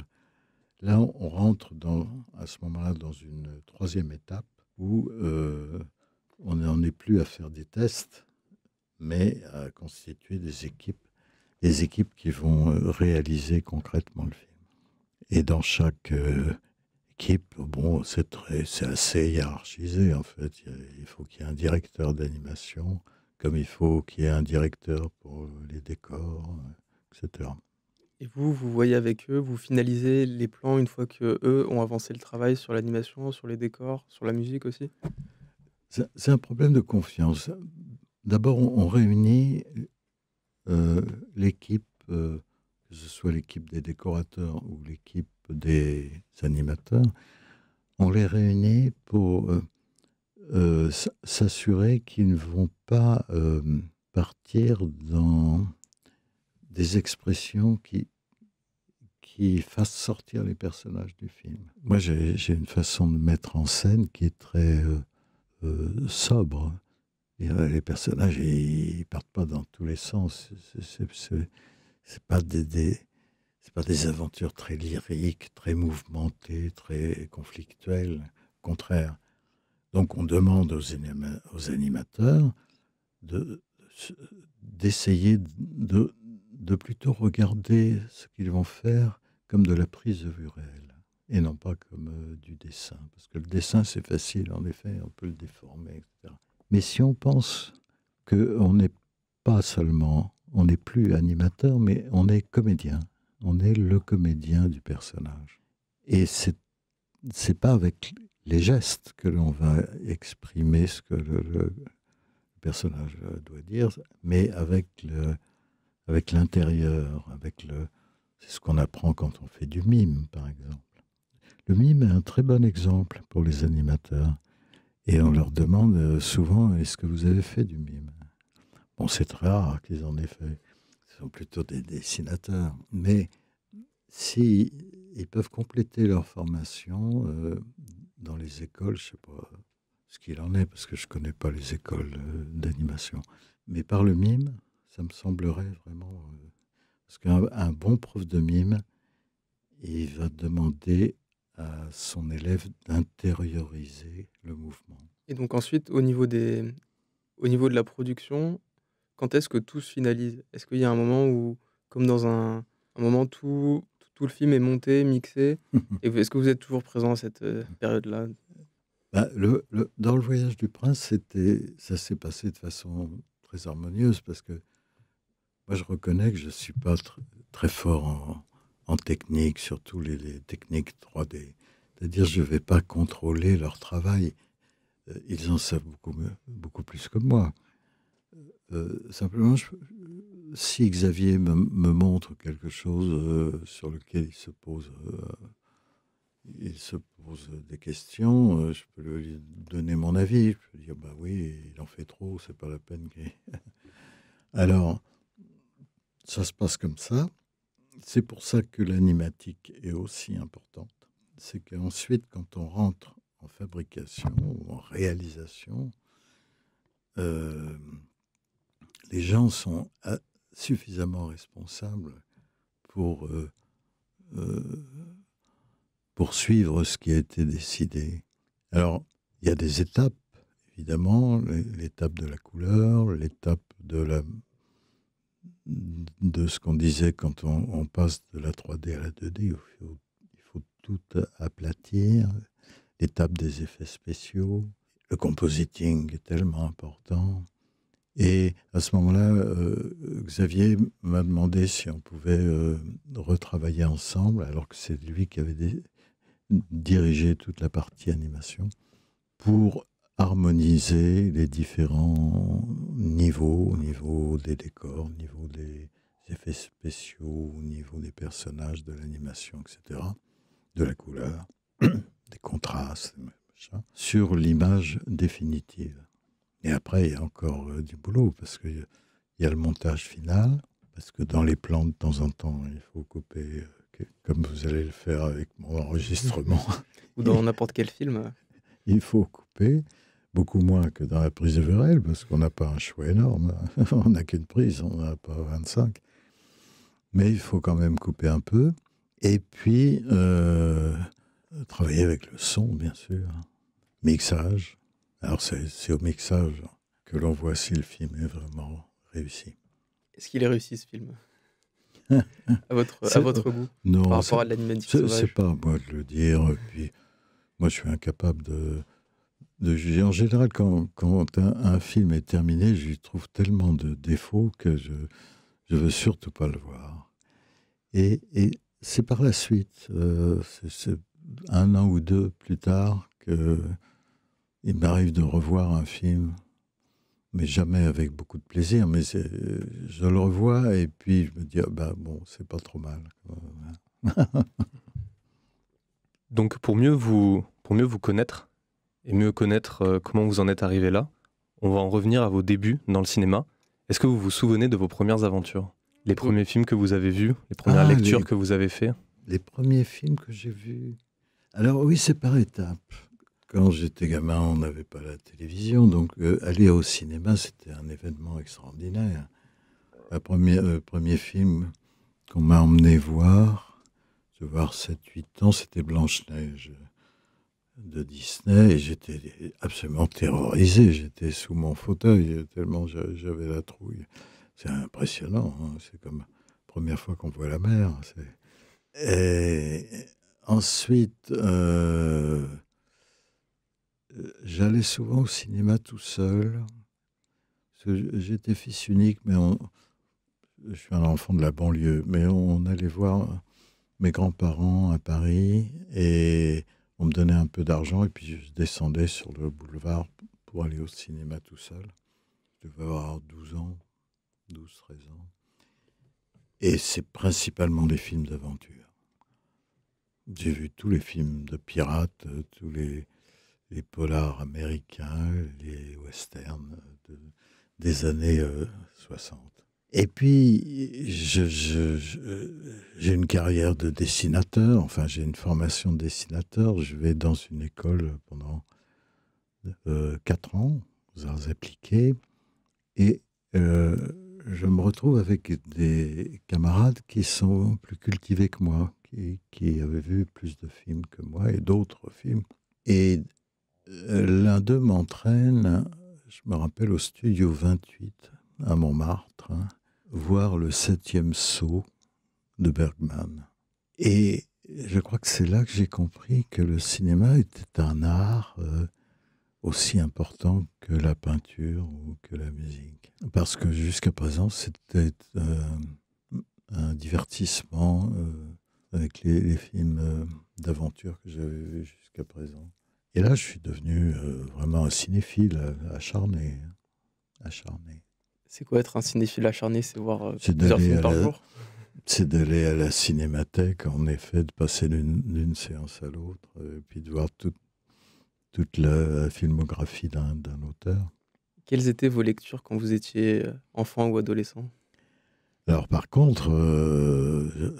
là on rentre dans, à ce moment-là dans une troisième étape où euh, on n'en est plus à faire des tests, mais à constituer des équipes, des équipes qui vont euh, réaliser concrètement le film. Et dans chaque euh, équipe, bon, c'est c'est assez hiérarchisé en fait. Il faut qu'il y ait un directeur d'animation, comme il faut qu'il y ait un directeur pour les décors, etc. Et vous, vous voyez avec eux, vous finalisez les plans une fois que eux ont avancé le travail sur l'animation, sur les décors, sur la musique aussi C'est un problème de confiance. D'abord, on, réunit euh, l'équipe, euh, que ce soit l'équipe des décorateurs ou l'équipe des animateurs, on les réunit pour euh, s'assurer qu'ils ne vont pas partir dans des expressions qui, qui fasse sortir les personnages du film. Moi, j'ai une façon de mettre en scène qui est très euh, euh, sobre. Euh, les personnages, ils, partent pas dans tous les sens. C'est pas des, c'est pas des aventures très lyriques, très mouvementées, très conflictuelles. Au contraire. Donc, on demande aux, aux animateurs d'essayer de, de, plutôt regarder ce qu'ils vont faire comme de la prise de vue réelle et non pas comme euh, du dessin. Parce que le dessin, c'est facile, en effet, on peut le déformer, etc. Mais si on pense qu'on n'est pas seulement, on n'est plus animateur, mais on est comédien. On est le comédien du personnage. Et c'est n'est pas avec les gestes que l'on va exprimer ce que le, le personnage doit dire, mais avec le, avec l'intérieur, avec le, c'est ce qu'on apprend quand on fait du mime, par exemple. Le mime est un très bon exemple pour les animateurs. Et on leur demande euh, souvent est-ce que vous avez fait du mime Bon, c'est très rare qu'ils en aient fait. Ce sont plutôt des dessinateurs. Mais si ils peuvent compléter leur formation euh, dans les écoles, je ne sais pas ce qu'il en est, parce que je ne connais pas les écoles euh, d'animation. Mais par le mime, ça me semblerait vraiment parce qu'un bon prof de mime, il va demander à son élève d'intérioriser le mouvement. Et donc ensuite, au niveau, des... au niveau de la production, quand est-ce que tout se finalise Est-ce qu'il y a un moment où, comme dans un, moment, tout... tout le film est monté, mixé est-ce que vous êtes toujours présent à cette euh, période-là bah, le, Dans le voyage du prince, ça s'est passé de façon très harmonieuse parce que moi, je reconnais que je ne suis pas très fort en, technique, surtout les, techniques 3D. C'est-à-dire, je ne vais pas contrôler leur travail. Euh, ils en savent beaucoup, mieux, beaucoup plus que moi. Euh, simplement, si Xavier me, montre quelque chose euh, sur lequel il se pose, il se pose des questions, je peux lui donner mon avis. Je peux dire, bah oui, il en fait trop, c'est pas la peine. Alors, ça se passe comme ça. C'est pour ça que l'animatique est aussi importante. C'est qu'ensuite, quand on rentre en fabrication ou en réalisation, euh, les gens sont euh, suffisamment responsables pour euh, poursuivre ce qui a été décidé. Alors, il y a des étapes, évidemment, l'étape de la couleur, l'étape de la de ce qu'on disait quand on, passe de la 3D à la 2D. Il faut, tout aplatir, l'étape des effets spéciaux. Le compositing est tellement important. Et à ce moment-là, euh, Xavier m'a demandé si on pouvait euh, retravailler ensemble, alors que c'est lui qui avait dirigé toute la partie animation, pour harmoniser les différents niveaux, au niveau des décors, au niveau des effets spéciaux, au niveau des personnages, de l'animation, etc., de la couleur, des contrastes, sur l'image définitive. Et après, il y a encore euh, du boulot, parce qu'il y a le montage final, parce que dans les plans, de temps en temps, il faut couper, euh, comme vous allez le faire avec mon enregistrement. Ou dans n'importe quel film. Il faut couper beaucoup moins que dans la prise de Verel, parce qu'on n'a pas un choix énorme. on n'a qu'une prise, on a pas 25. Mais il faut quand même couper un peu. Et puis, euh, travailler avec le son, bien sûr. Mixage. Alors, c'est au mixage que l'on voit si le film est vraiment réussi. Est-ce qu'il est réussi, ce film à votre, goût non, par rapport à l'animation. C'est pas à moi de le dire. Puis, moi, je suis incapable de en général, quand, un, film est terminé, j'y trouve tellement de défauts que je ne veux surtout pas le voir. Et, c'est par la suite, euh, c'est un an ou deux plus tard, qu'il m'arrive de revoir un film, mais jamais avec beaucoup de plaisir. Mais je le revois et puis je me dis, ah bah bon, c'est pas trop mal. Donc pour mieux vous, pour mieux vous connaître, et mieux connaître euh, comment vous en êtes arrivé là. On va en revenir à vos débuts dans le cinéma. Est-ce que vous vous souvenez de vos premières aventures Les premiers films que vous avez vus Les premières ah, lectures que vous avez faites Les premiers films que j'ai vus. Alors oui, c'est par étapes. Quand j'étais gamin, on n'avait pas la télévision, donc euh, aller au cinéma, c'était un événement extraordinaire. Le premier, premier film qu'on m'a emmené voir, de voir 7-8 ans, c'était Blanche-Neige de Disney et j'étais absolument terrorisé. J'étais sous mon fauteuil tellement j'avais la trouille. C'est impressionnant. Hein. C'est comme la première fois qu'on voit la mer. Et ensuite, euh, j'allais souvent au cinéma tout seul. J'étais fils unique, mais je suis un enfant de la banlieue. Mais on allait voir mes grands-parents à Paris et on me donnait un peu d'argent et puis je descendais sur le boulevard pour aller au cinéma tout seul. Je devais avoir 12 ans, 12, 13 ans. Et c'est principalement des films d'aventure. J'ai vu tous les films de pirates, tous les, polars américains, les westerns des années 60. Euh, et puis, j'ai une carrière de dessinateur, enfin j'ai une formation de dessinateur. Je vais dans une école pendant euh, quatre ans, aux arts appliqués, et euh, je me retrouve avec des camarades qui sont plus cultivés que moi, qui, avaient vu plus de films que moi et d'autres films. Et euh, l'un d'eux m'entraîne, je me rappelle, au studio 28 à Montmartre. Hein voir le septième saut de Bergman. Et je crois que c'est là que j'ai compris que le cinéma était un art euh, aussi important que la peinture ou que la musique. Parce que jusqu'à présent, c'était euh, un divertissement euh, avec les, les films d'aventure que j'avais vus jusqu'à présent. Et là, je suis devenu vraiment un cinéphile acharné. Hein. acharné. C'est quoi être un cinéphile acharné C'est voir euh, plusieurs films par jour C'est d'aller à la cinémathèque, en effet, de passer d'une séance à l'autre, et euh, puis de voir toute la filmographie d'un auteur. Quelles étaient vos lectures quand vous étiez euh, enfant ou adolescent Alors par contre, je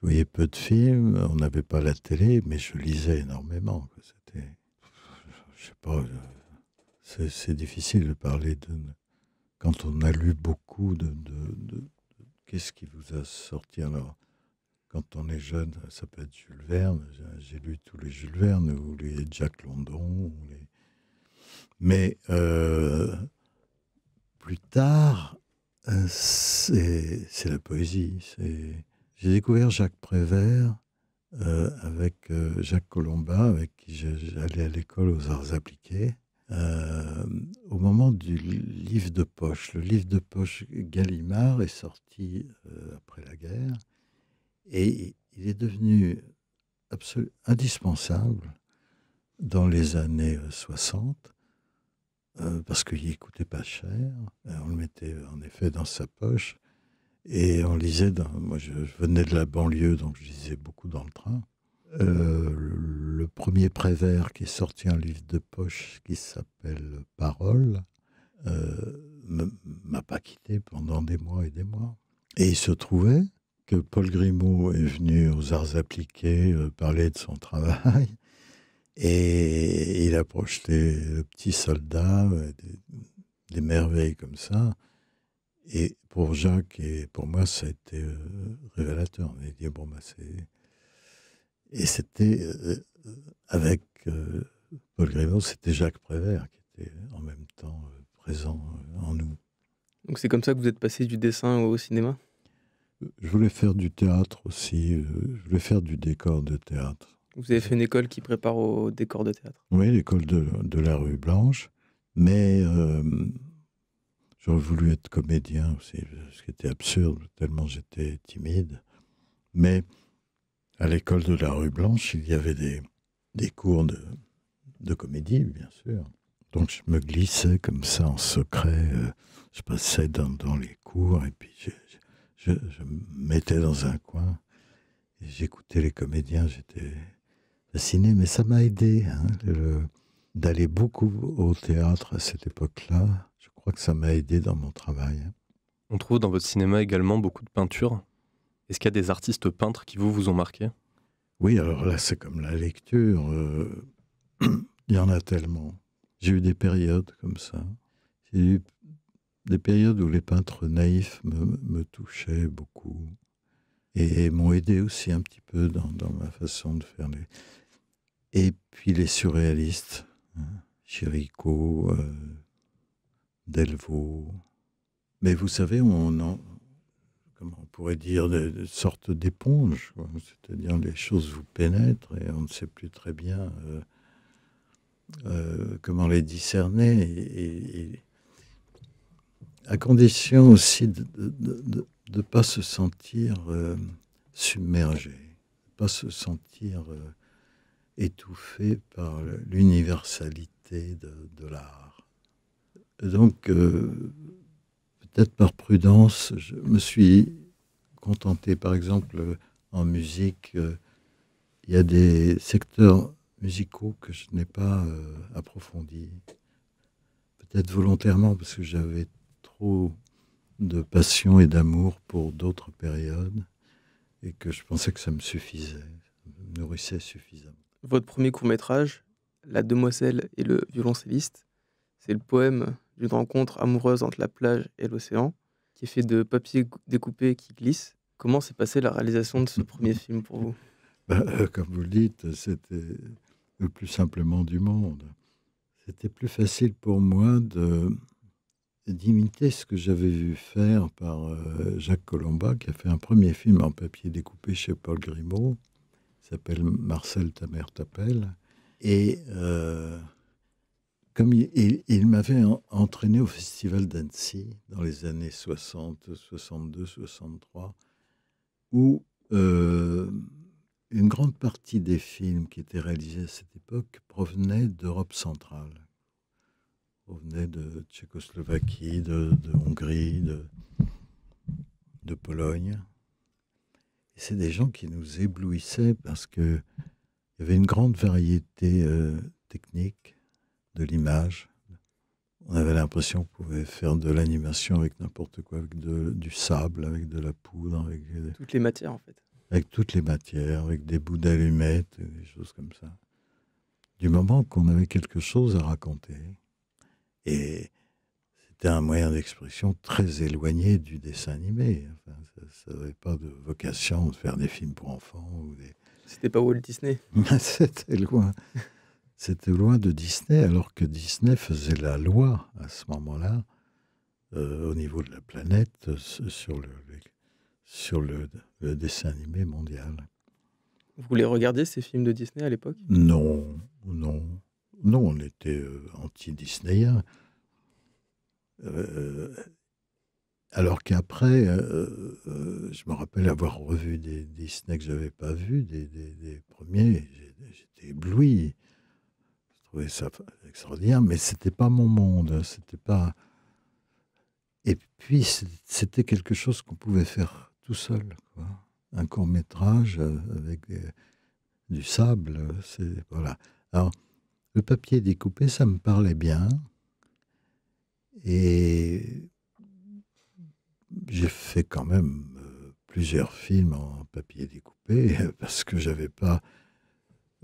voyais peu de films, on n'avait pas la télé, mais je lisais énormément. C'était, je sais pas, c'est difficile de parler de quand on a lu beaucoup de, qu'est-ce qui vous a sorti alors quand on est jeune, ça peut être Jules Verne. J'ai lu tous les Jules Verne ou les Jack London. Mais euh, plus tard, euh, c'est la poésie. J'ai découvert Jacques Prévert euh, avec Jacques Colomba, avec qui j'allais à l'école aux arts appliqués. Euh, au moment du livre de poche. Le livre de poche Gallimard est sorti euh, après la guerre et il est devenu indispensable dans les années 60 euh, parce qu'il ne coûtait pas cher. On le mettait en effet dans sa poche et on lisait. moi, je venais de la banlieue, donc je lisais beaucoup dans le train. Euh, le premier Prévert qui est sorti un livre de poche qui s'appelle Parole euh, m'a pas quitté pendant des mois et des mois. Et il se trouvait que Paul Grimaud est venu aux Arts Appliqués euh, parler de son travail et il a projeté le petit soldat, euh, des, merveilles comme ça. Et pour Jacques et pour moi, ça a été révélateur. On a dit, bon, bah, c'est et c'était euh, euh, avec euh, Paul Grévaux, c'était Jacques Prévert qui était en même temps présent en nous. Donc c'est comme ça que vous êtes passé du dessin au cinéma Je voulais faire du théâtre aussi, je voulais faire du décor de théâtre. Vous avez fait une école qui prépare au décor de théâtre Oui, l'école de, la rue Blanche, mais j'aurais voulu être comédien aussi, ce qui était absurde, tellement j'étais timide. Mais à l'école de la rue Blanche, il y avait des, cours de, comédie, bien sûr. Donc je me glissais comme ça en secret, euh, je passais dans, les cours et puis je, je, me mettais dans un coin et j'écoutais les comédiens, j'étais fasciné, mais ça m'a aidé hein, d'aller beaucoup au théâtre à cette époque-là. Je crois que ça m'a aidé dans mon travail. On trouve dans votre cinéma également beaucoup de peintures est-ce qu'il y a des artistes peintres qui vous, vous ont marqué Oui, alors là, c'est comme la lecture. Euh, il y en a tellement. J'ai eu des périodes comme ça. J'ai eu des périodes où les peintres naïfs me, touchaient beaucoup et, m'ont aidé aussi un petit peu dans, dans, ma façon de faire. Les... Et puis les surréalistes, hein, Chirico, euh, Delvaux. Mais vous savez, on en, comment on pourrait dire, des, sortes d'éponge C'est-à-dire les choses vous pénètrent et on ne sait plus très bien euh, euh, comment les discerner. à condition aussi de ne pas se sentir submergé, de pas se sentir euh, étouffé par l'universalité de, de l'art. Donc, par prudence, je me suis contenté, par exemple, en musique, euh, il y a des secteurs musicaux que je n'ai pas euh, approfondi Peut-être volontairement, parce que j'avais trop de passion et d'amour pour d'autres périodes, et que je pensais que ça me suffisait, nourrissait suffisamment. Votre premier court métrage, La demoiselle et le violoncelliste, c'est le poème d'une rencontre amoureuse entre la plage et l'océan, qui est fait de papier découpé qui glisse. Comment s'est passée la réalisation de ce premier film pour vous bah, euh, Comme vous le dites, c'était le plus simplement du monde. C'était plus facile pour moi de d'imiter ce que j'avais vu faire par euh, Jacques Colomba, qui a fait un premier film en papier découpé chez Paul Grimaud, s'appelle Marcel, ta mère t'appelle. Et euh, comme il, m'avait entraîné au festival d'Annecy dans les années 60, 62, 63, où euh, une grande partie des films qui étaient réalisés à cette époque provenaient d'Europe centrale, provenaient de Tchécoslovaquie, de, Hongrie, de, Pologne. c'est des gens qui nous éblouissaient parce qu'il y avait une grande variété euh, technique de l'image. On avait l'impression qu'on pouvait faire de l'animation avec n'importe quoi, avec du sable, avec de la poudre, avec toutes les matières en fait. Avec toutes les matières, avec des bouts d'allumettes, des choses comme ça. Du moment qu'on avait quelque chose à raconter, et c'était un moyen d'expression très éloigné du dessin animé. Enfin, ça n'avait pas de vocation de faire des films pour enfants. Des... C'était pas Walt Disney. c'était loin. C'était loin de Disney, alors que Disney faisait la loi à ce moment-là, euh, au niveau de la planète, euh, sur le, dessin animé mondial. Vous voulez regarder ces films de Disney à l'époque Non, non. Non, on était euh, anti disney alors qu'après, je me rappelle avoir revu des, Disney que je n'avais pas vus, des, des premiers, j'étais ébloui trouvais ça extraordinaire, mais c'était pas mon monde, hein, c'était pas. Et puis c'était quelque chose qu'on pouvait faire tout seul, quoi. Un court métrage euh, avec du sable, c'est voilà. Alors le papier découpé, ça me parlait bien, et j'ai fait quand même euh, plusieurs films en papier découpé parce que j'avais pas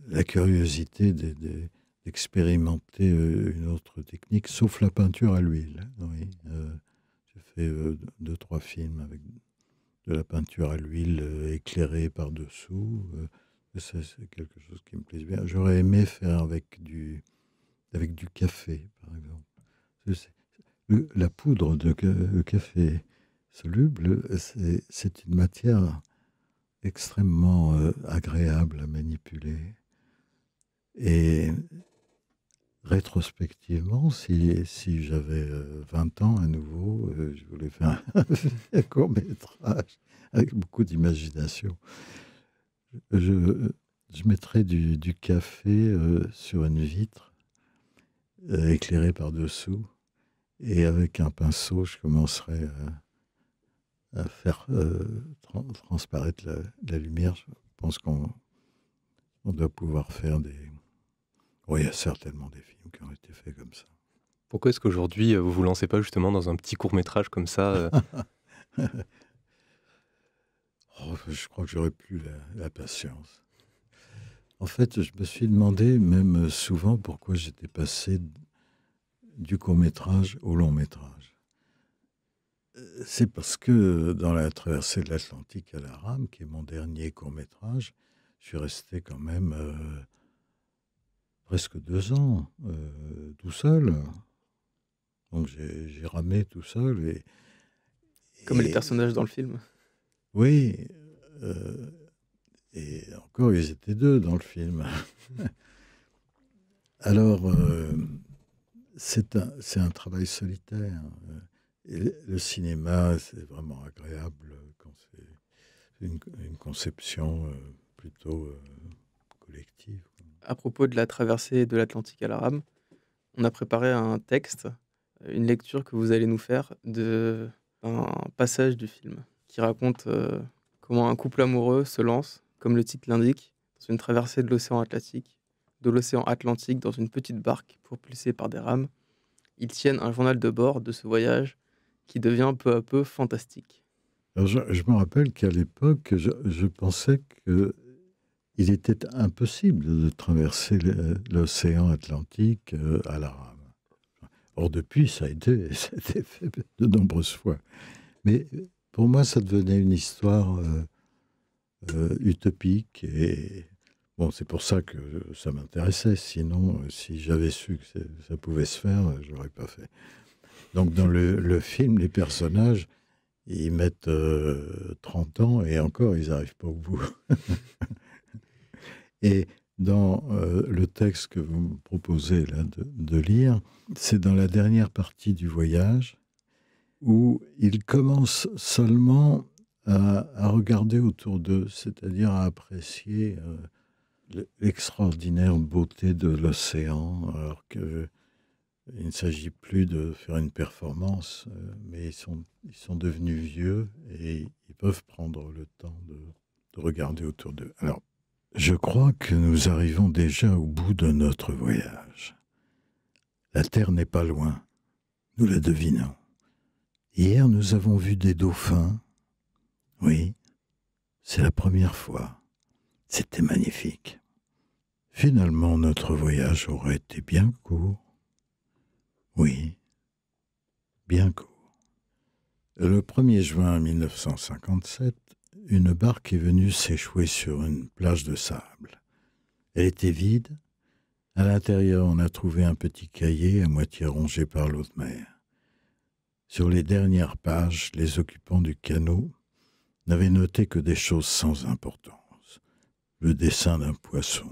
la curiosité de expérimenter euh, une autre technique, sauf la peinture à l'huile. Hein, oui. Euh, j'ai fait euh, deux, trois films avec de la peinture à l'huile éclairée par-dessous. c'est quelque chose qui me plaît. bien. J'aurais aimé faire avec du, avec du café, par exemple. la poudre de café soluble, c'est une matière extrêmement agréable à manipuler. Et rétrospectivement, si, si j'avais 20 euh, ans à nouveau, euh, je voulais faire un, court métrage avec beaucoup d'imagination. Je, je, mettrais du, café euh, sur une vitre éclairée par-dessous et avec un pinceau, je commencerais à, faire transparaître la, lumière. Je pense qu'on doit pouvoir faire des, oui, il y a certainement des films qui ont été faits comme ça. Pourquoi est-ce qu'aujourd'hui, euh, vous vous lancez pas justement dans un petit court métrage comme ça euh oh, Je crois que j'aurais plus la, patience. En fait, je me suis demandé même souvent pourquoi j'étais passé du court métrage au long métrage. Euh, c'est parce que dans la traversée de l'Atlantique à la rame, qui est mon dernier court métrage, je suis resté quand même presque deux ans euh, tout seul. Donc j'ai ramé tout seul. Et, Comme les personnages dans le film. Oui. Euh, et encore, ils étaient deux dans le film. Alors, euh, c'est un, travail solitaire. le cinéma, c'est vraiment agréable quand c'est une, conception plutôt collective à propos de la traversée de l'Atlantique à la rame, on a préparé un texte, euh, une lecture que vous allez nous faire de un passage du film qui raconte euh, comment un couple amoureux se lance, comme le titre l'indique, dans une traversée de l'océan Atlantique, de l'océan Atlantique dans une petite barque propulsée par des rames. Ils tiennent un journal de bord de ce voyage qui devient peu à peu fantastique. je, me rappelle qu'à l'époque, je, pensais que il était impossible de traverser l'océan Atlantique euh, à la rame. Or, depuis, ça a, été, fait de nombreuses fois. Mais pour moi, ça devenait une histoire euh, euh, utopique. Et bon, c'est pour ça que ça m'intéressait. Sinon, si j'avais su que ça pouvait se faire, je l'aurais pas fait. Donc, dans le, film, les personnages, ils mettent 30 ans et encore, ils n'arrivent pas au bout. Et dans euh, le texte que vous me proposez là, de, lire, c'est dans la dernière partie du voyage où il commence seulement à, regarder autour d'eux, c'est-à-dire à apprécier euh, l'extraordinaire beauté de l'océan, alors que euh, il ne s'agit plus de faire une performance, mais ils sont, ils sont devenus vieux et ils peuvent prendre le temps de, de regarder autour d'eux. Alors, je crois que nous arrivons déjà au bout de notre voyage. La Terre n'est pas loin, nous la devinons. Hier nous avons vu des dauphins. Oui, c'est la première fois. C'était magnifique. Finalement notre voyage aurait été bien court. Oui, bien court. Le 1er juin 1957, une barque est venue s'échouer sur une plage de sable. Elle était vide. À l'intérieur, on a trouvé un petit cahier à moitié rongé par l'eau de mer. Sur les dernières pages, les occupants du canot n'avaient noté que des choses sans importance. Le dessin d'un poisson,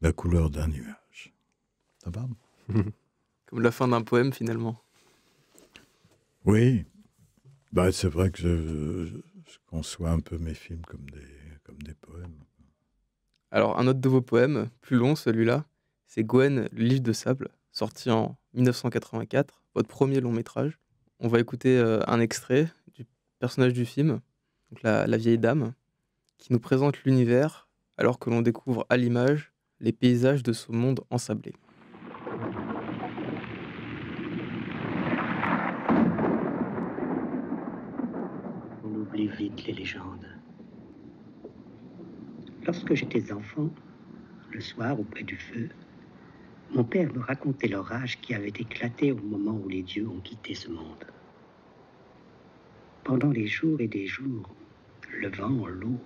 la couleur d'un nuage. Ça va Comme la fin d'un poème finalement. Oui. Bah, c'est vrai que je soit un peu mes films comme des, comme des poèmes. Alors, un autre de vos poèmes, plus long celui-là, c'est Gwen, le livre de sable, sorti en 1984, votre premier long métrage. On va écouter euh, un extrait du personnage du film, la, la vieille dame, qui nous présente l'univers alors que l'on découvre à l'image les paysages de ce monde ensablé. les légendes. Lorsque j'étais enfant, le soir auprès du feu, mon père me racontait l'orage qui avait éclaté au moment où les dieux ont quitté ce monde. Pendant les jours et des jours, le vent, l'eau,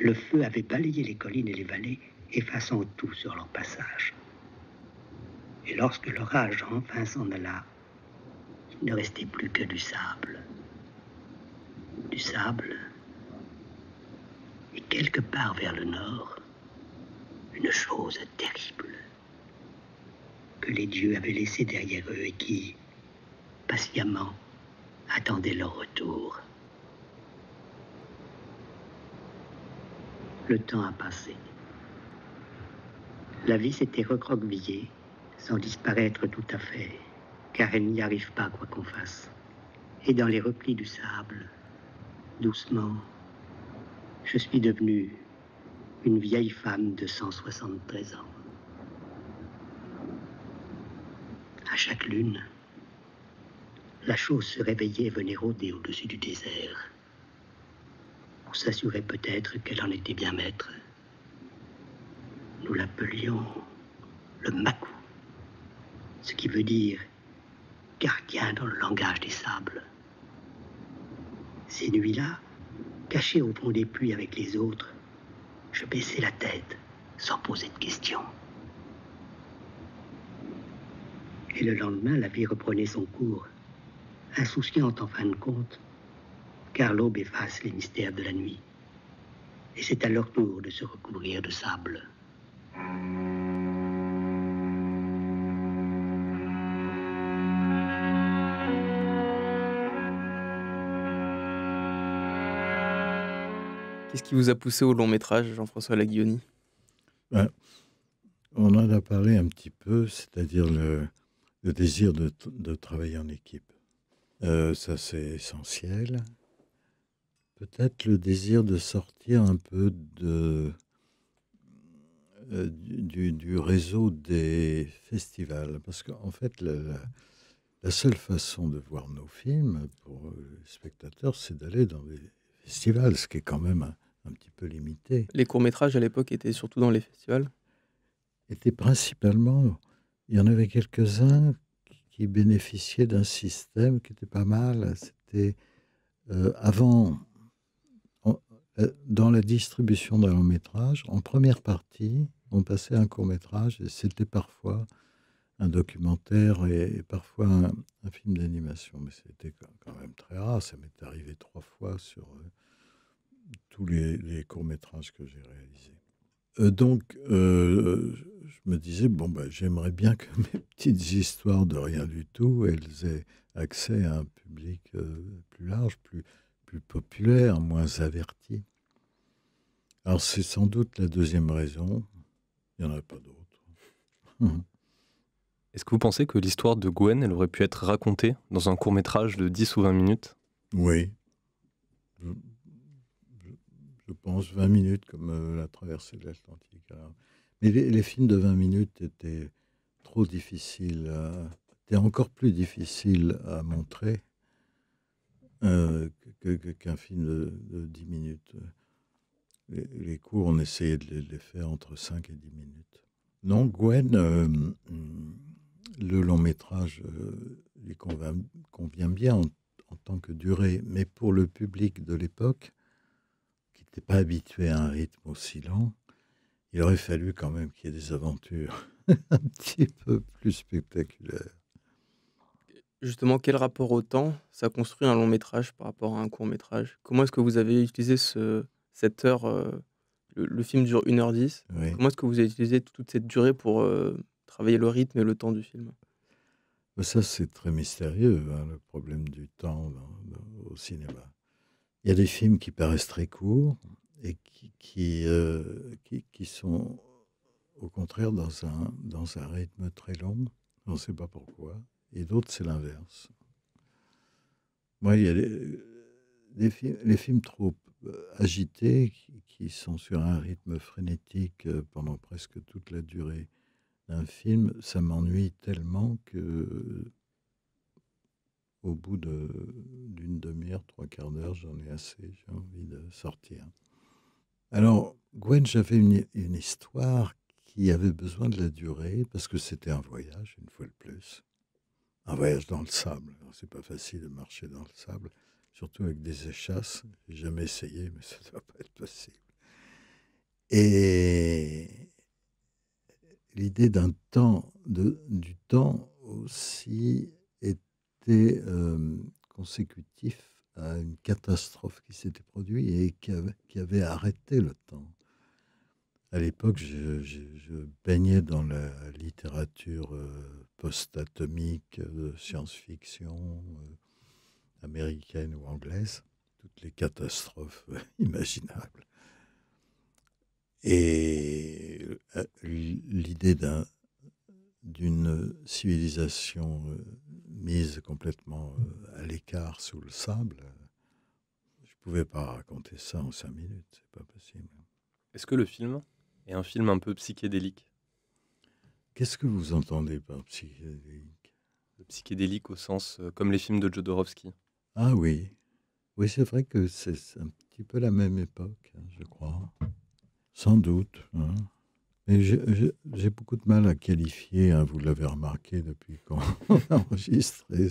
le feu avaient balayé les collines et les vallées, effaçant tout sur leur passage. Et lorsque l'orage enfin s'en alla, il ne restait plus que du sable du sable. Et quelque part vers le nord, une chose terrible que les dieux avaient laissée derrière eux et qui, patiemment, attendait leur retour. Le temps a passé. La vie s'était recroquevillée sans disparaître tout à fait, car elle n'y arrive pas quoi qu'on fasse. Et dans les replis du sable, Doucement, je suis devenue une vieille femme de 173 ans. À chaque lune, la chose se réveillait et venait rôder au-dessus du désert. On s'assurait peut-être qu'elle en était bien maître. Nous l'appelions le Maku, ce qui veut dire gardien dans le langage des sables. Ces nuits-là, caché au fond des puits avec les autres, je baissais la tête sans poser de questions. Et le lendemain, la vie reprenait son cours, insouciante en fin de compte, car l'aube efface les mystères de la nuit. Et c'est à leur tour de se recouvrir de sable. Qu'est-ce qui vous a poussé au long métrage, Jean-François Laguioni ben, On en a parlé un petit peu, c'est-à-dire le, désir de, travailler en équipe. Euh, ça, c'est essentiel. Peut-être le désir de sortir un peu euh, du, réseau des festivals. Parce qu'en fait, la, seule façon de voir nos films pour les spectateurs, c'est d'aller dans des festivals, ce qui est quand même un petit peu limité. Les courts-métrages à l'époque étaient surtout dans les festivals Étaient principalement. Il y en avait quelques-uns qui bénéficiaient d'un système qui était pas mal. C'était euh, avant. Euh, dans la distribution d'un long métrage, en première partie, on passait un court métrage et c'était parfois un documentaire et, parfois un, film d'animation. Mais c'était quand même très rare. Ça m'est arrivé trois fois sur, euh, tous les, courts-métrages que j'ai réalisés. Euh, donc, euh, je me disais, bon, ben, j'aimerais bien que mes petites histoires de rien du tout, elles aient accès à un public euh, plus large, plus, plus populaire, moins averti. Alors, c'est sans doute la deuxième raison. Il n'y en a pas d'autre. Est-ce que vous pensez que l'histoire de Gwen, elle aurait pu être racontée dans un court métrage de 10 ou 20 minutes Oui je pense, 20 minutes, comme euh, la traversée de l'Atlantique. Mais les, films de 20 minutes étaient trop difficiles, étaient encore plus difficiles à montrer euh, qu'un film de, 10 minutes. Les, cours, on essayait de les, faire entre 5 et 10 minutes. Non, Gwen, euh, le long métrage lui convient, bien en tant que durée, mais pour le public de l'époque, pas habitué à un rythme aussi lent, il aurait fallu quand même qu'il y ait des aventures un petit peu plus spectaculaires. Justement, quel rapport au temps ça construit un long métrage par rapport à un court métrage Comment est-ce que vous avez utilisé ce, cette heure euh, le, film dure 1h10. Comment est-ce que vous avez utilisé toute cette durée pour euh, travailler le rythme et le temps du film ça, c'est très mystérieux, hein, le problème du temps au cinéma. Il y a des films qui paraissent très courts et qui, euh, qui, qui, sont au contraire dans un, dans un rythme très long. On ne sait pas pourquoi. Et d'autres, c'est l'inverse. Moi, il y a films, les films trop euh, agités qui sont sur un rythme frénétique euh, pendant presque toute la durée d'un film, ça m'ennuie tellement que au bout d'une demi-heure, trois quarts d'heure, j'en ai assez, j'ai envie de sortir. Alors, Gwen, j'avais une, histoire qui avait besoin de la durée parce que c'était un voyage, une fois de plus. Un voyage dans le sable. C'est pas facile de marcher dans le sable, surtout avec des échasses. J'ai jamais essayé, mais ça ne doit pas être possible. Et l'idée d'un temps, de, du temps aussi euh, consécutif à une catastrophe qui s'était produite et qui avait, arrêté le temps. À l'époque, je, baignais dans la littérature euh, post-atomique, euh, science-fiction américaine ou anglaise, toutes les catastrophes imaginables. Et l'idée d'une civilisation mise complètement euh, à l'écart sous le sable, euh, je ne pouvais pas raconter ça en cinq minutes, c'est pas possible. Est-ce que le film est un film un peu psychédélique Qu'est-ce que vous entendez par psychédélique psychédélique au sens euh, comme les films de Jodorowsky. Ah oui, oui c'est vrai que c'est un petit peu la même époque, hein, je crois, sans doute. Hein j'ai beaucoup de mal à qualifier, hein, vous l'avez remarqué depuis qu'on a enregistré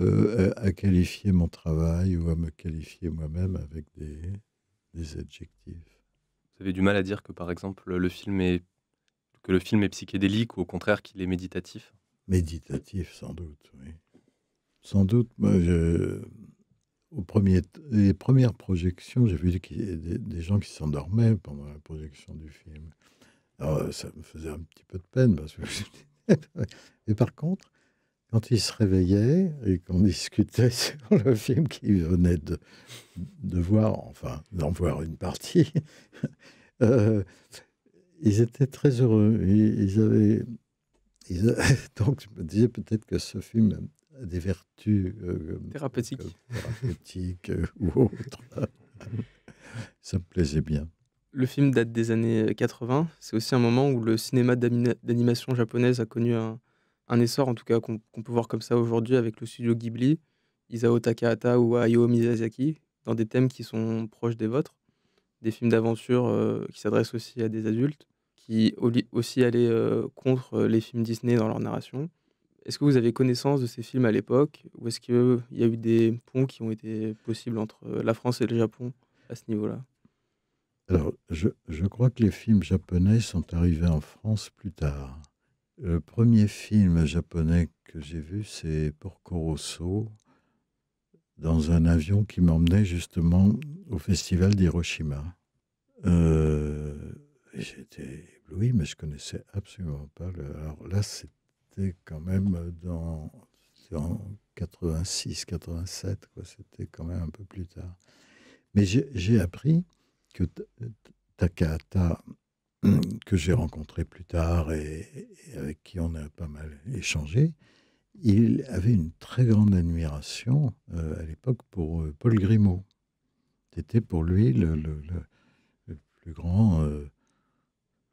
euh, à, qualifier mon travail ou à me qualifier moi-même avec des, adjectifs. Vous avez du mal à dire que par exemple le film est que le film est psychédélique ou au contraire qu'il est méditatif Méditatif sans doute, oui. Sans doute, moi je les premières projections, j'ai vu des, gens qui s'endormaient pendant la projection du film. Alors, ça me faisait un petit peu de peine. Parce que et par contre, quand ils se réveillaient et qu'on discutait sur le film qu'ils venaient de, voir, enfin, d'en voir une partie, euh, ils étaient très heureux. Ils, avaient. donc, je me disais peut-être que ce film des vertus euh, euh, thérapeutiques, euh, ou autres. Ça me plaisait bien. Le film date des années 80. C'est aussi un moment où le cinéma d'animation japonaise a connu un, essor, en tout cas qu'on peut voir comme ça aujourd'hui avec le studio Ghibli, Isao Takahata ou Hayao Miyazaki, dans des thèmes qui sont proches des vôtres, des films d'aventure qui s'adressent aussi à des adultes, qui aussi allaient contre les films Disney dans leur narration. Est-ce que vous avez connaissance de ces films à l'époque Ou est-ce qu'il y a eu des ponts qui ont été possibles entre euh, la France et le Japon à ce niveau-là Alors, je, crois que les films japonais sont arrivés en France plus tard. Le premier film japonais que j'ai vu, c'est Porco Rosso, dans un avion qui m'emmenait justement au festival d'Hiroshima. Euh, j'étais ébloui, mais je connaissais absolument pas Alors là, c'est quand même euh, dans en 86, 87, quoi. C'était quand même un peu plus tard. Mais j'ai appris que Takahata, que j'ai rencontré plus tard et, avec qui on a pas mal échangé, il avait une très grande admiration euh, à l'époque pour euh, Paul Grimaud. C'était pour lui le, plus grand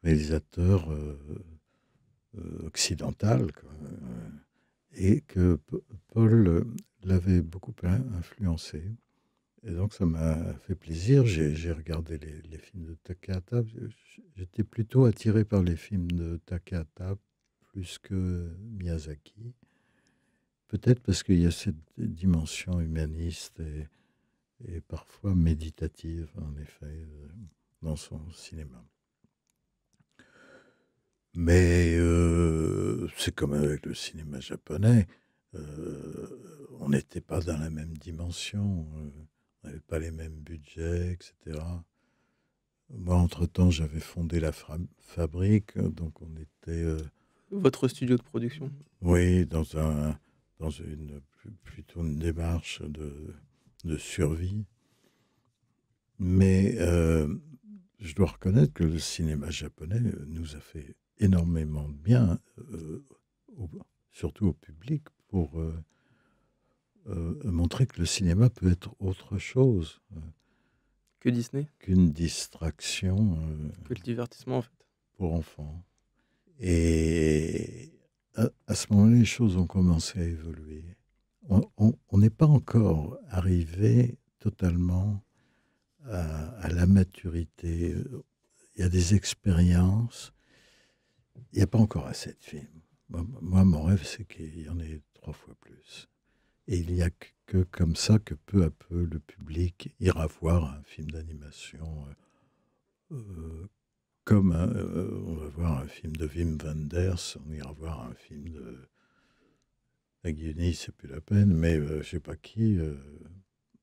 réalisateur euh, occidentale, euh, et que Paul euh, l'avait beaucoup influencé. Et donc ça m'a fait plaisir. J'ai regardé les, films de Takahata. J'étais plutôt attiré par les films de Takahata plus que Miyazaki. Peut-être parce qu'il y a cette dimension humaniste et, parfois méditative, en effet, dans son cinéma. Mais euh, c'est comme avec le cinéma japonais. Euh, on n'était pas dans la même dimension. Euh, on n'avait pas les mêmes budgets, etc. Moi, entre-temps, j'avais fondé la fabrique. Donc, on était... Votre studio de production Oui, dans, un, dans une, plutôt une démarche de, de survie. Mais je dois reconnaître que le cinéma japonais nous a fait énormément de bien, euh, surtout au public, pour euh, euh, montrer que le cinéma peut être autre chose. Que Disney Qu'une distraction. que le divertissement, en fait. Pour enfants. Et à, ce moment-là, les choses ont commencé à évoluer. On n'est pas encore arrivé totalement à la maturité. Il y a des expériences il n'y a pas encore assez de films. Moi, mon rêve, c'est qu'il y en ait trois fois plus. Et il n'y a que comme ça que peu à peu le public ira voir un film d'animation euh, euh, comme euh, on va voir un film de Wim Wenders, on ira voir un film de Aguini, c'est plus la peine, mais je ne sais pas qui,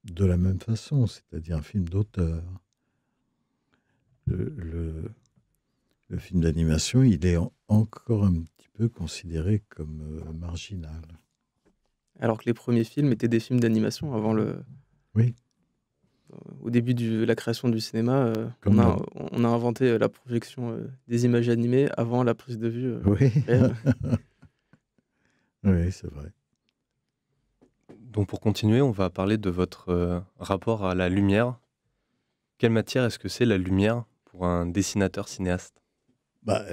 de la même façon, c'est-à-dire un film d'auteur. le, le film d'animation, il est encore un petit peu considéré comme euh, marginal. Alors que les premiers films étaient des films d'animation avant le. Oui. Euh, au début de la création du cinéma, euh, on, a, inventé la projection des images animées avant la prise de vue. oui. oui, c'est vrai. Donc pour continuer, on va parler de votre rapport à la lumière. Quelle matière est-ce que c'est la lumière pour un dessinateur cinéaste bah,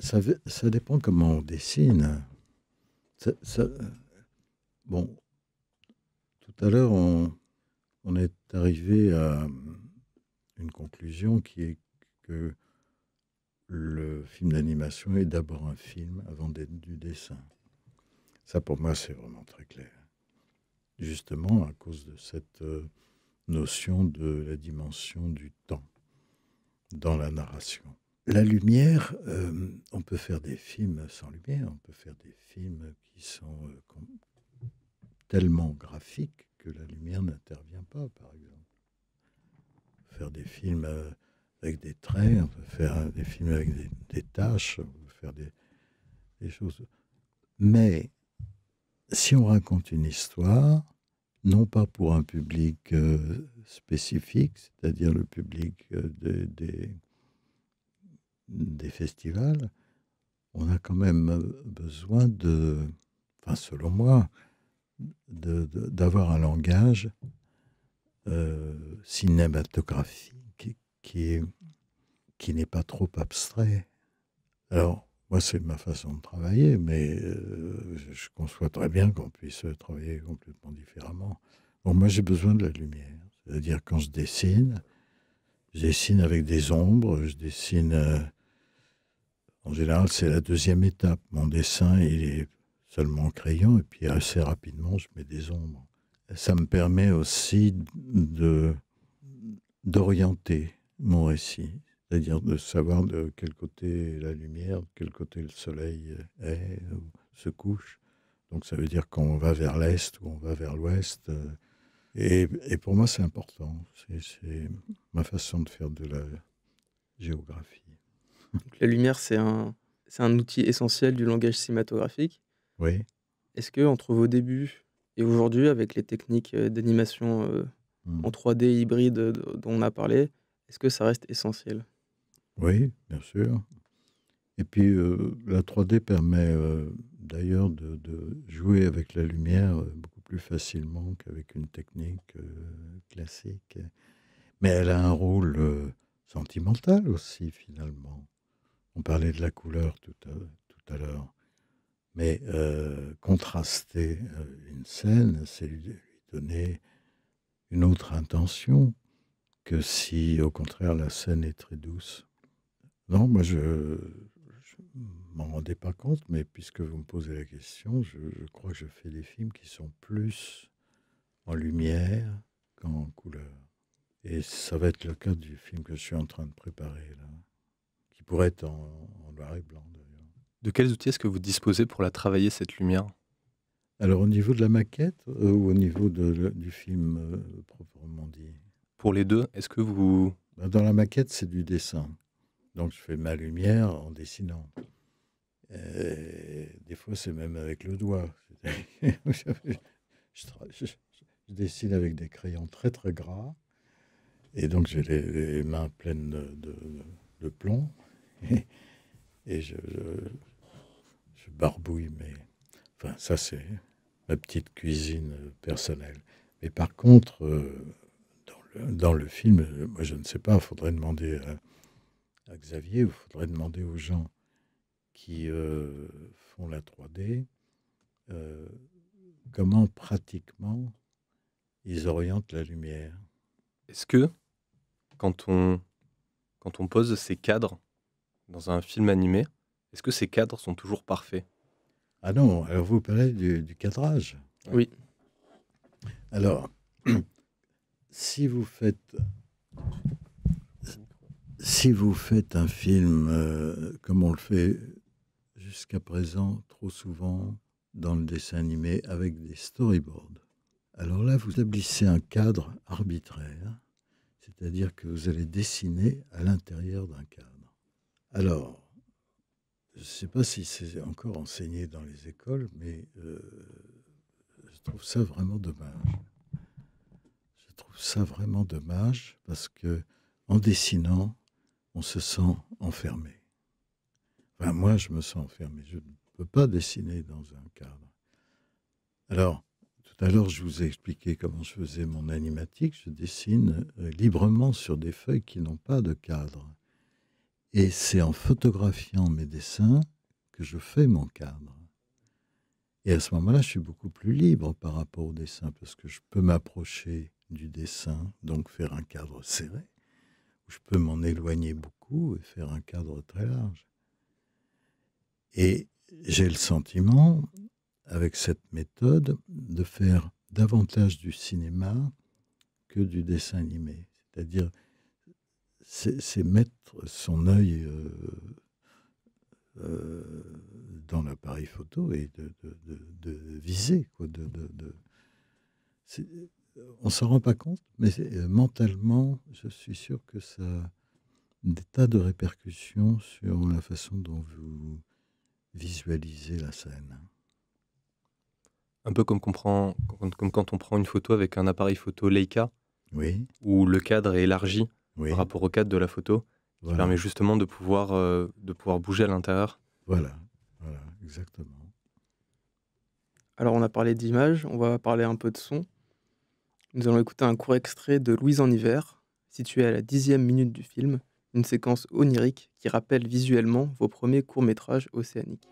ça, dépend comment on dessine. bon, tout à l'heure, on, est arrivé à une conclusion qui est que le film d'animation est d'abord un film avant d'être du dessin. Ça, pour moi, c'est vraiment très clair. Justement, à cause de cette euh, notion de la dimension du temps dans la narration la lumière, euh, on peut faire des films sans lumière, on peut faire des films qui sont euh, tellement graphiques que la lumière n'intervient pas, par exemple. faire des films euh, avec des traits, on peut faire des films avec des, tâches, on peut faire des, choses. Mais si on raconte une histoire, non pas pour un public spécifique, c'est-à-dire le public des, des festivals, on a quand même besoin de, enfin selon moi, d'avoir un langage euh, cinématographique qui qui n'est pas trop abstrait. Alors, moi, c'est ma façon de travailler, mais euh, je conçois très bien qu'on puisse travailler complètement différemment. Bon, moi, j'ai besoin de la lumière. C'est-à-dire, quand je dessine, je dessine avec des ombres, je dessine euh, en général, c'est la deuxième étape. Mon dessin, il est seulement crayon, et puis assez rapidement, je mets des ombres. Ça me permet aussi d'orienter mon récit, c'est-à-dire de savoir de quel côté la lumière, de quel côté le soleil est ou se couche. Donc ça veut dire qu'on va vers l'est ou on va vers l'ouest. et pour moi, c'est important. C'est ma façon de faire de la géographie la lumière, c'est un, outil essentiel du langage cinématographique. Oui. Est-ce que entre vos débuts et aujourd'hui, avec les techniques euh, d'animation euh, hmm. en 3D hybride euh, dont on a parlé, est-ce que ça reste essentiel Oui, bien sûr. Et puis, la 3D permet d'ailleurs de, jouer avec la lumière beaucoup plus facilement qu'avec une technique classique. Mais elle a un rôle sentimental aussi, finalement. On parlait de la couleur tout à, euh, tout à l'heure. Mais euh, contraster euh, une scène, c'est lui, donner une autre intention que si, au contraire, la scène est très douce. Non, moi, je ne m'en rendais pas compte, mais puisque vous me posez la question, je, je crois que je fais des films qui sont plus en lumière qu'en couleur. Et ça va être le cas du film que je suis en train de préparer là pour être en, noir et blanc. De quels outils est-ce que vous disposez pour la travailler, cette lumière Alors, au niveau de la maquette euh, ou au niveau du film euh, proprement dit Pour les deux, est-ce que vous... Ben, dans la maquette, c'est du dessin. Donc, je fais ma lumière en dessinant. des fois, c'est même avec le doigt. je, dessine avec des crayons très, très gras. Et donc, j'ai les, mains pleines de plomb et je, barbouille, mais enfin, ça, c'est ma petite cuisine euh, personnelle. Mais par contre, euh, dans le, film, euh, moi, je ne sais pas, il faudrait demander à, Xavier, il faudrait demander aux gens qui font la 3D comment pratiquement ils orientent la lumière. Est-ce que quand on, quand on pose ces cadres dans un film animé, est-ce que ces cadres sont toujours parfaits Ah non, alors vous parlez du, cadrage. Oui. Alors, si vous faites si vous faites un film euh, comme on le fait jusqu'à présent trop souvent dans le dessin animé avec des storyboards, alors là vous établissez un cadre arbitraire, c'est-à-dire que vous allez dessiner à l'intérieur d'un cadre. Alors, je ne sais pas si c'est encore enseigné dans les écoles, mais euh, je trouve ça vraiment dommage. Je trouve ça vraiment dommage parce que en dessinant, on se sent enfermé. Enfin, moi, je me sens enfermé. Je ne peux pas dessiner dans un cadre. Alors, tout à l'heure, je vous ai expliqué comment je faisais mon animatique. Je dessine euh, librement sur des feuilles qui n'ont pas de cadre. Et c'est en photographiant mes dessins que je fais mon cadre. Et à ce moment-là, je suis beaucoup plus libre par rapport au dessin, parce que je peux m'approcher du dessin, donc faire un cadre serré, ou je peux m'en éloigner beaucoup et faire un cadre très large. Et j'ai le sentiment, avec cette méthode, de faire davantage du cinéma que du dessin animé. C'est-à-dire, c'est mettre son œil euh, euh, dans l'appareil photo et de, de viser. Quoi, on s'en rend pas compte, mais euh, mentalement, je suis sûr que ça a des tas de répercussions sur la façon dont vous visualisez la scène. Un peu comme, quand on prend une photo avec un appareil photo Leica, oui. où le cadre est élargi rapport au cadre de la photo, permet justement de pouvoir, euh, de pouvoir bouger à l'intérieur. Voilà, voilà, exactement. Alors, on a parlé d'image, on va parler un peu de son. Nous allons écouter un court extrait de Louise en hiver, situé à la dixième minute du film, une séquence onirique qui rappelle visuellement vos premiers courts-métrages océaniques.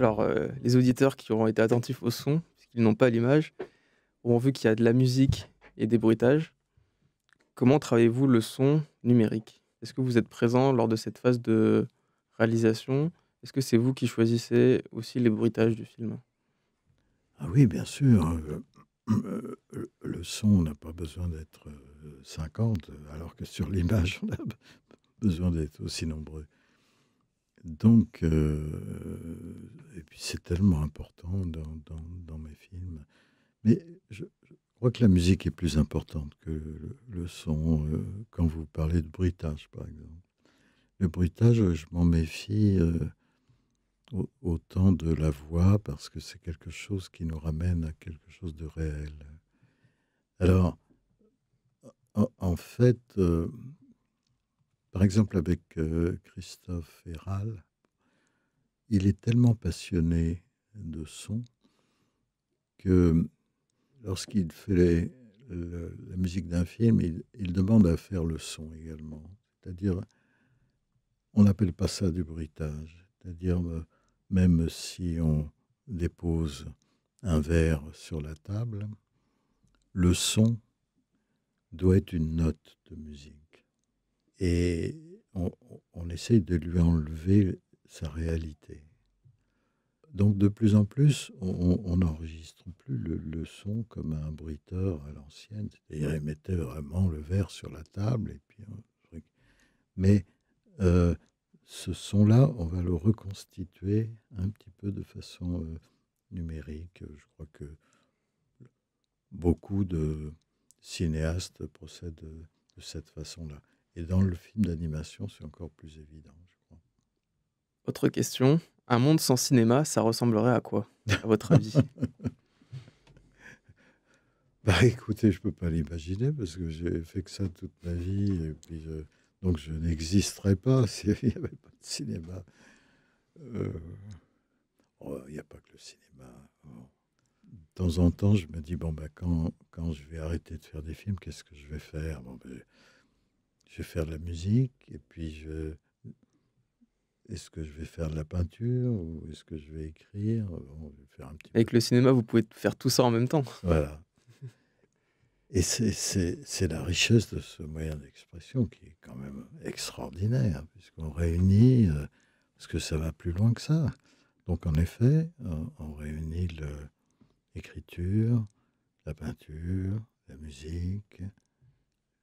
Alors, euh, les auditeurs qui auront été attentifs au son, puisqu'ils n'ont pas l'image, auront vu qu'il y a de la musique et des bruitages. Comment travaillez-vous le son numérique Est-ce que vous êtes présent lors de cette phase de réalisation Est-ce que c'est vous qui choisissez aussi les bruitages du film Ah oui, bien sûr. Hein. Euh, euh, le son n'a pas besoin d'être 50, alors que sur l'image, on a besoin d'être aussi nombreux. Donc, euh, et puis c'est tellement important dans, dans, mes films. Mais je, crois que la musique est plus importante que le, son euh, quand vous parlez de bruitage, par exemple. Le bruitage, je m'en méfie euh, autant de la voix parce que c'est quelque chose qui nous ramène à quelque chose de réel. Alors, en fait, par exemple avec euh, Christophe Héral, il est tellement passionné de son que lorsqu'il fait la musique d'un film, il, demande à faire le son également. C'est-à-dire, on n'appelle pas ça du bruitage. C'est-à-dire, euh, même si on dépose un verre sur la table, le son doit être une note de musique et on, essaye de lui enlever sa réalité. Donc de plus en plus, on n'enregistre plus le, son comme un bruiteur à l'ancienne, c'est-à-dire il mettait vraiment le verre sur la table et puis euh, Mais euh, ce son-là, on va le reconstituer un petit peu de façon euh, numérique. Je crois que beaucoup de cinéastes procèdent de cette façon-là. Et dans le film d'animation, c'est encore plus évident, je crois. Autre question. Un monde sans cinéma, ça ressemblerait à quoi, à votre avis Bah écoutez, je peux pas l'imaginer parce que j'ai fait que ça toute ma vie. Et puis donc je n'existerais pas s'il n'y avait pas de cinéma. Euh, oh, il n'y a pas que le cinéma. Oh. De temps en temps, je me dis, bon, bah, quand, quand je vais arrêter de faire des films, qu'est-ce que je vais faire ben, je vais faire de la musique et puis je est-ce que je vais faire de la peinture ou est-ce que je vais écrire je vais faire un petit Avec le cinéma, vous pouvez faire tout ça en même temps. Voilà. Et c'est la richesse de ce moyen d'expression qui est quand même extraordinaire, puisqu'on réunit, euh, parce que ça va plus loin que ça. Donc en effet, on réunit l'écriture, la peinture, la musique,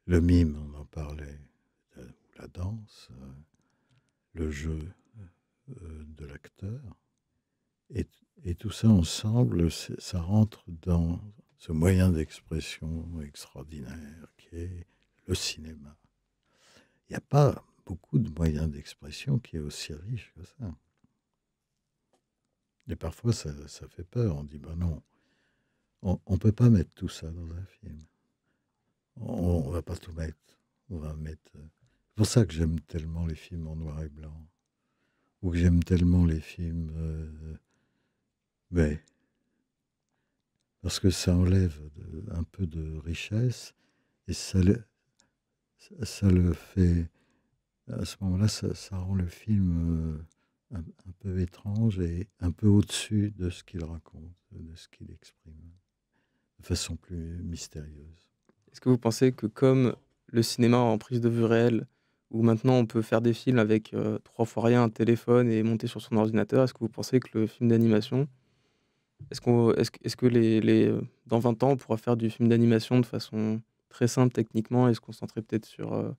le mime, on en parlait, euh, la danse, euh, le jeu euh, de l'acteur. Et, tout ça ensemble, ça rentre dans ce moyen d'expression extraordinaire qui est le cinéma. Il n'y a pas beaucoup de moyens d'expression qui est aussi riche que ça. Et parfois, ça, ça fait peur. On dit, ben non, on ne peut pas mettre tout ça dans un film on, ne va pas tout mettre. On va mettre. Euh, c'est pour ça que j'aime tellement les films en noir et blanc, ou que j'aime tellement les films. Euh, parce que ça enlève un peu de richesse et ça le, fait. À ce moment-là, ça, rend le film euh, un, peu étrange et un peu au-dessus de ce qu'il raconte, de ce qu'il exprime, de façon plus mystérieuse. Est-ce que vous pensez que comme le cinéma en prise de vue réelle, où maintenant on peut faire des films avec euh, trois fois rien, un téléphone et monter sur son ordinateur, est-ce que vous pensez que le film d'animation, est-ce est-ce, que les, euh, dans 20 ans on pourra faire du film d'animation de façon très simple techniquement et se concentrer peut-être sur, euh,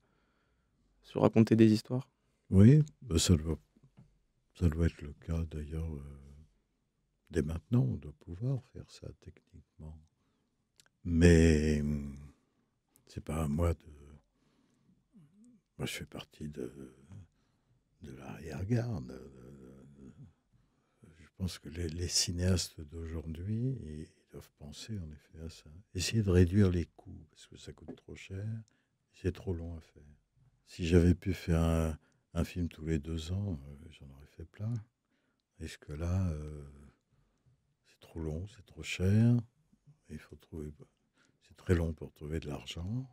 raconter des histoires Oui, bah, ça doit, ça être le cas d'ailleurs. dès maintenant, on doit pouvoir faire ça techniquement. Mais hum, c'est pas à moi de. Moi, je fais partie de, de l'arrière-garde. Je pense que les, cinéastes d'aujourd'hui, ils doivent penser en effet à ça. Essayer de réduire les coûts, parce que ça coûte trop cher, c'est trop long à faire. Si j'avais pu faire un, film tous les deux ans, euh, j'en aurais fait plein. Est-ce que là, euh, c'est trop long, c'est trop cher, il faut trouver très long pour trouver de l'argent.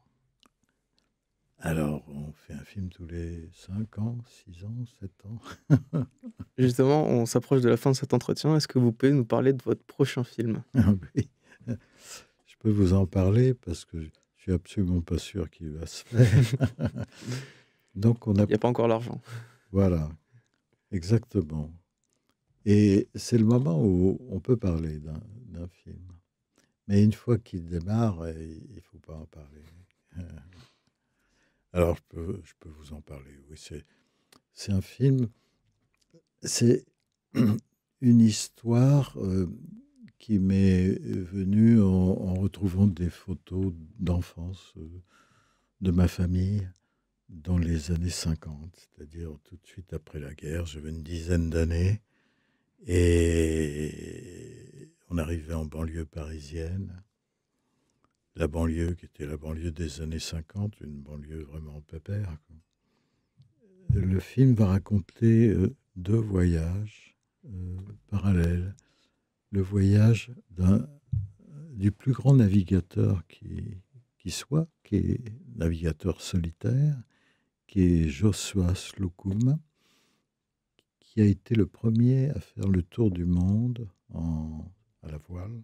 Alors, on fait un film tous les 5 ans, 6 ans, 7 ans. Justement, on s'approche de la fin de cet entretien. Est-ce que vous pouvez nous parler de votre prochain film ah Oui, je peux vous en parler parce que je suis absolument pas sûr qu'il va se faire. Donc, on a... Il n'y a pas encore l'argent. Voilà, exactement. Et c'est le moment où on peut parler d'un film. Mais une fois qu'il démarre, euh, il ne faut pas en parler. Euh, alors, je peux, je peux vous en parler. Oui, c'est un film. C'est une histoire euh, qui m'est venue en, retrouvant des photos d'enfance de ma famille dans les années 50, c'est-à-dire tout de suite après la guerre. J'avais une dizaine d'années. Et arrivé en banlieue parisienne, la banlieue qui était la banlieue des années 50, une banlieue vraiment pépère. Le film va raconter euh, deux voyages euh, parallèles. Le voyage du plus grand navigateur qui, qui soit, qui est navigateur solitaire, qui est Joshua Slocum, qui a été le premier à faire le tour du monde en à la voile,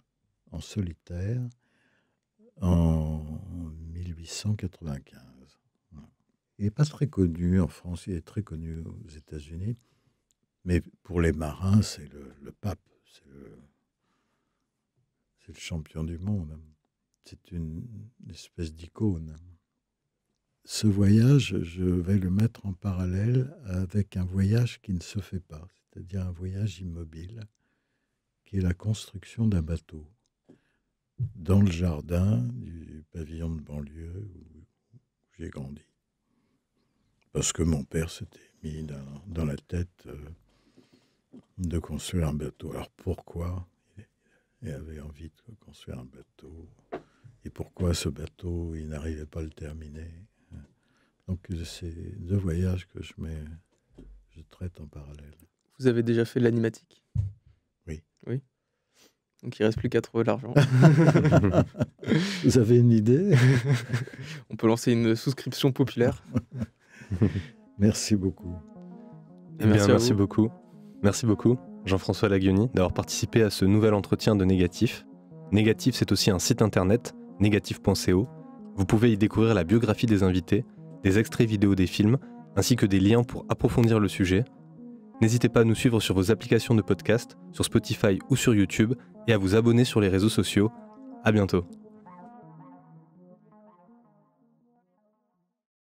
en solitaire, en 1895. Il n'est pas très connu en France, il est très connu aux États-Unis, mais pour les marins, c'est le, pape, c'est le, champion du monde, c'est une espèce d'icône. Ce voyage, je vais le mettre en parallèle avec un voyage qui ne se fait pas, c'est-à-dire un voyage immobile qui est la construction d'un bateau dans le jardin du pavillon de banlieue où j'ai grandi. Parce que mon père s'était mis dans, la tête euh, de construire un bateau. Alors pourquoi il avait envie de construire un bateau Et pourquoi ce bateau, il n'arrivait pas à le terminer Donc c'est deux voyages que je, mets, je traite en parallèle. Vous avez déjà fait l'animatique oui. Oui. Donc il reste plus qu'à trouver l'argent. Vous avez une idée On peut lancer une souscription populaire. merci beaucoup. Eh merci, beaucoup. Merci beaucoup, Jean-François Laguioni, d'avoir participé à ce nouvel entretien de Négatif. Négatif, c'est aussi un site internet, négatif.co. Vous pouvez y découvrir la biographie des invités, des extraits vidéo des films, ainsi que des liens pour approfondir le sujet. N'hésitez pas à nous suivre sur vos applications de podcast, sur Spotify ou sur YouTube, et à vous abonner sur les réseaux sociaux. À bientôt.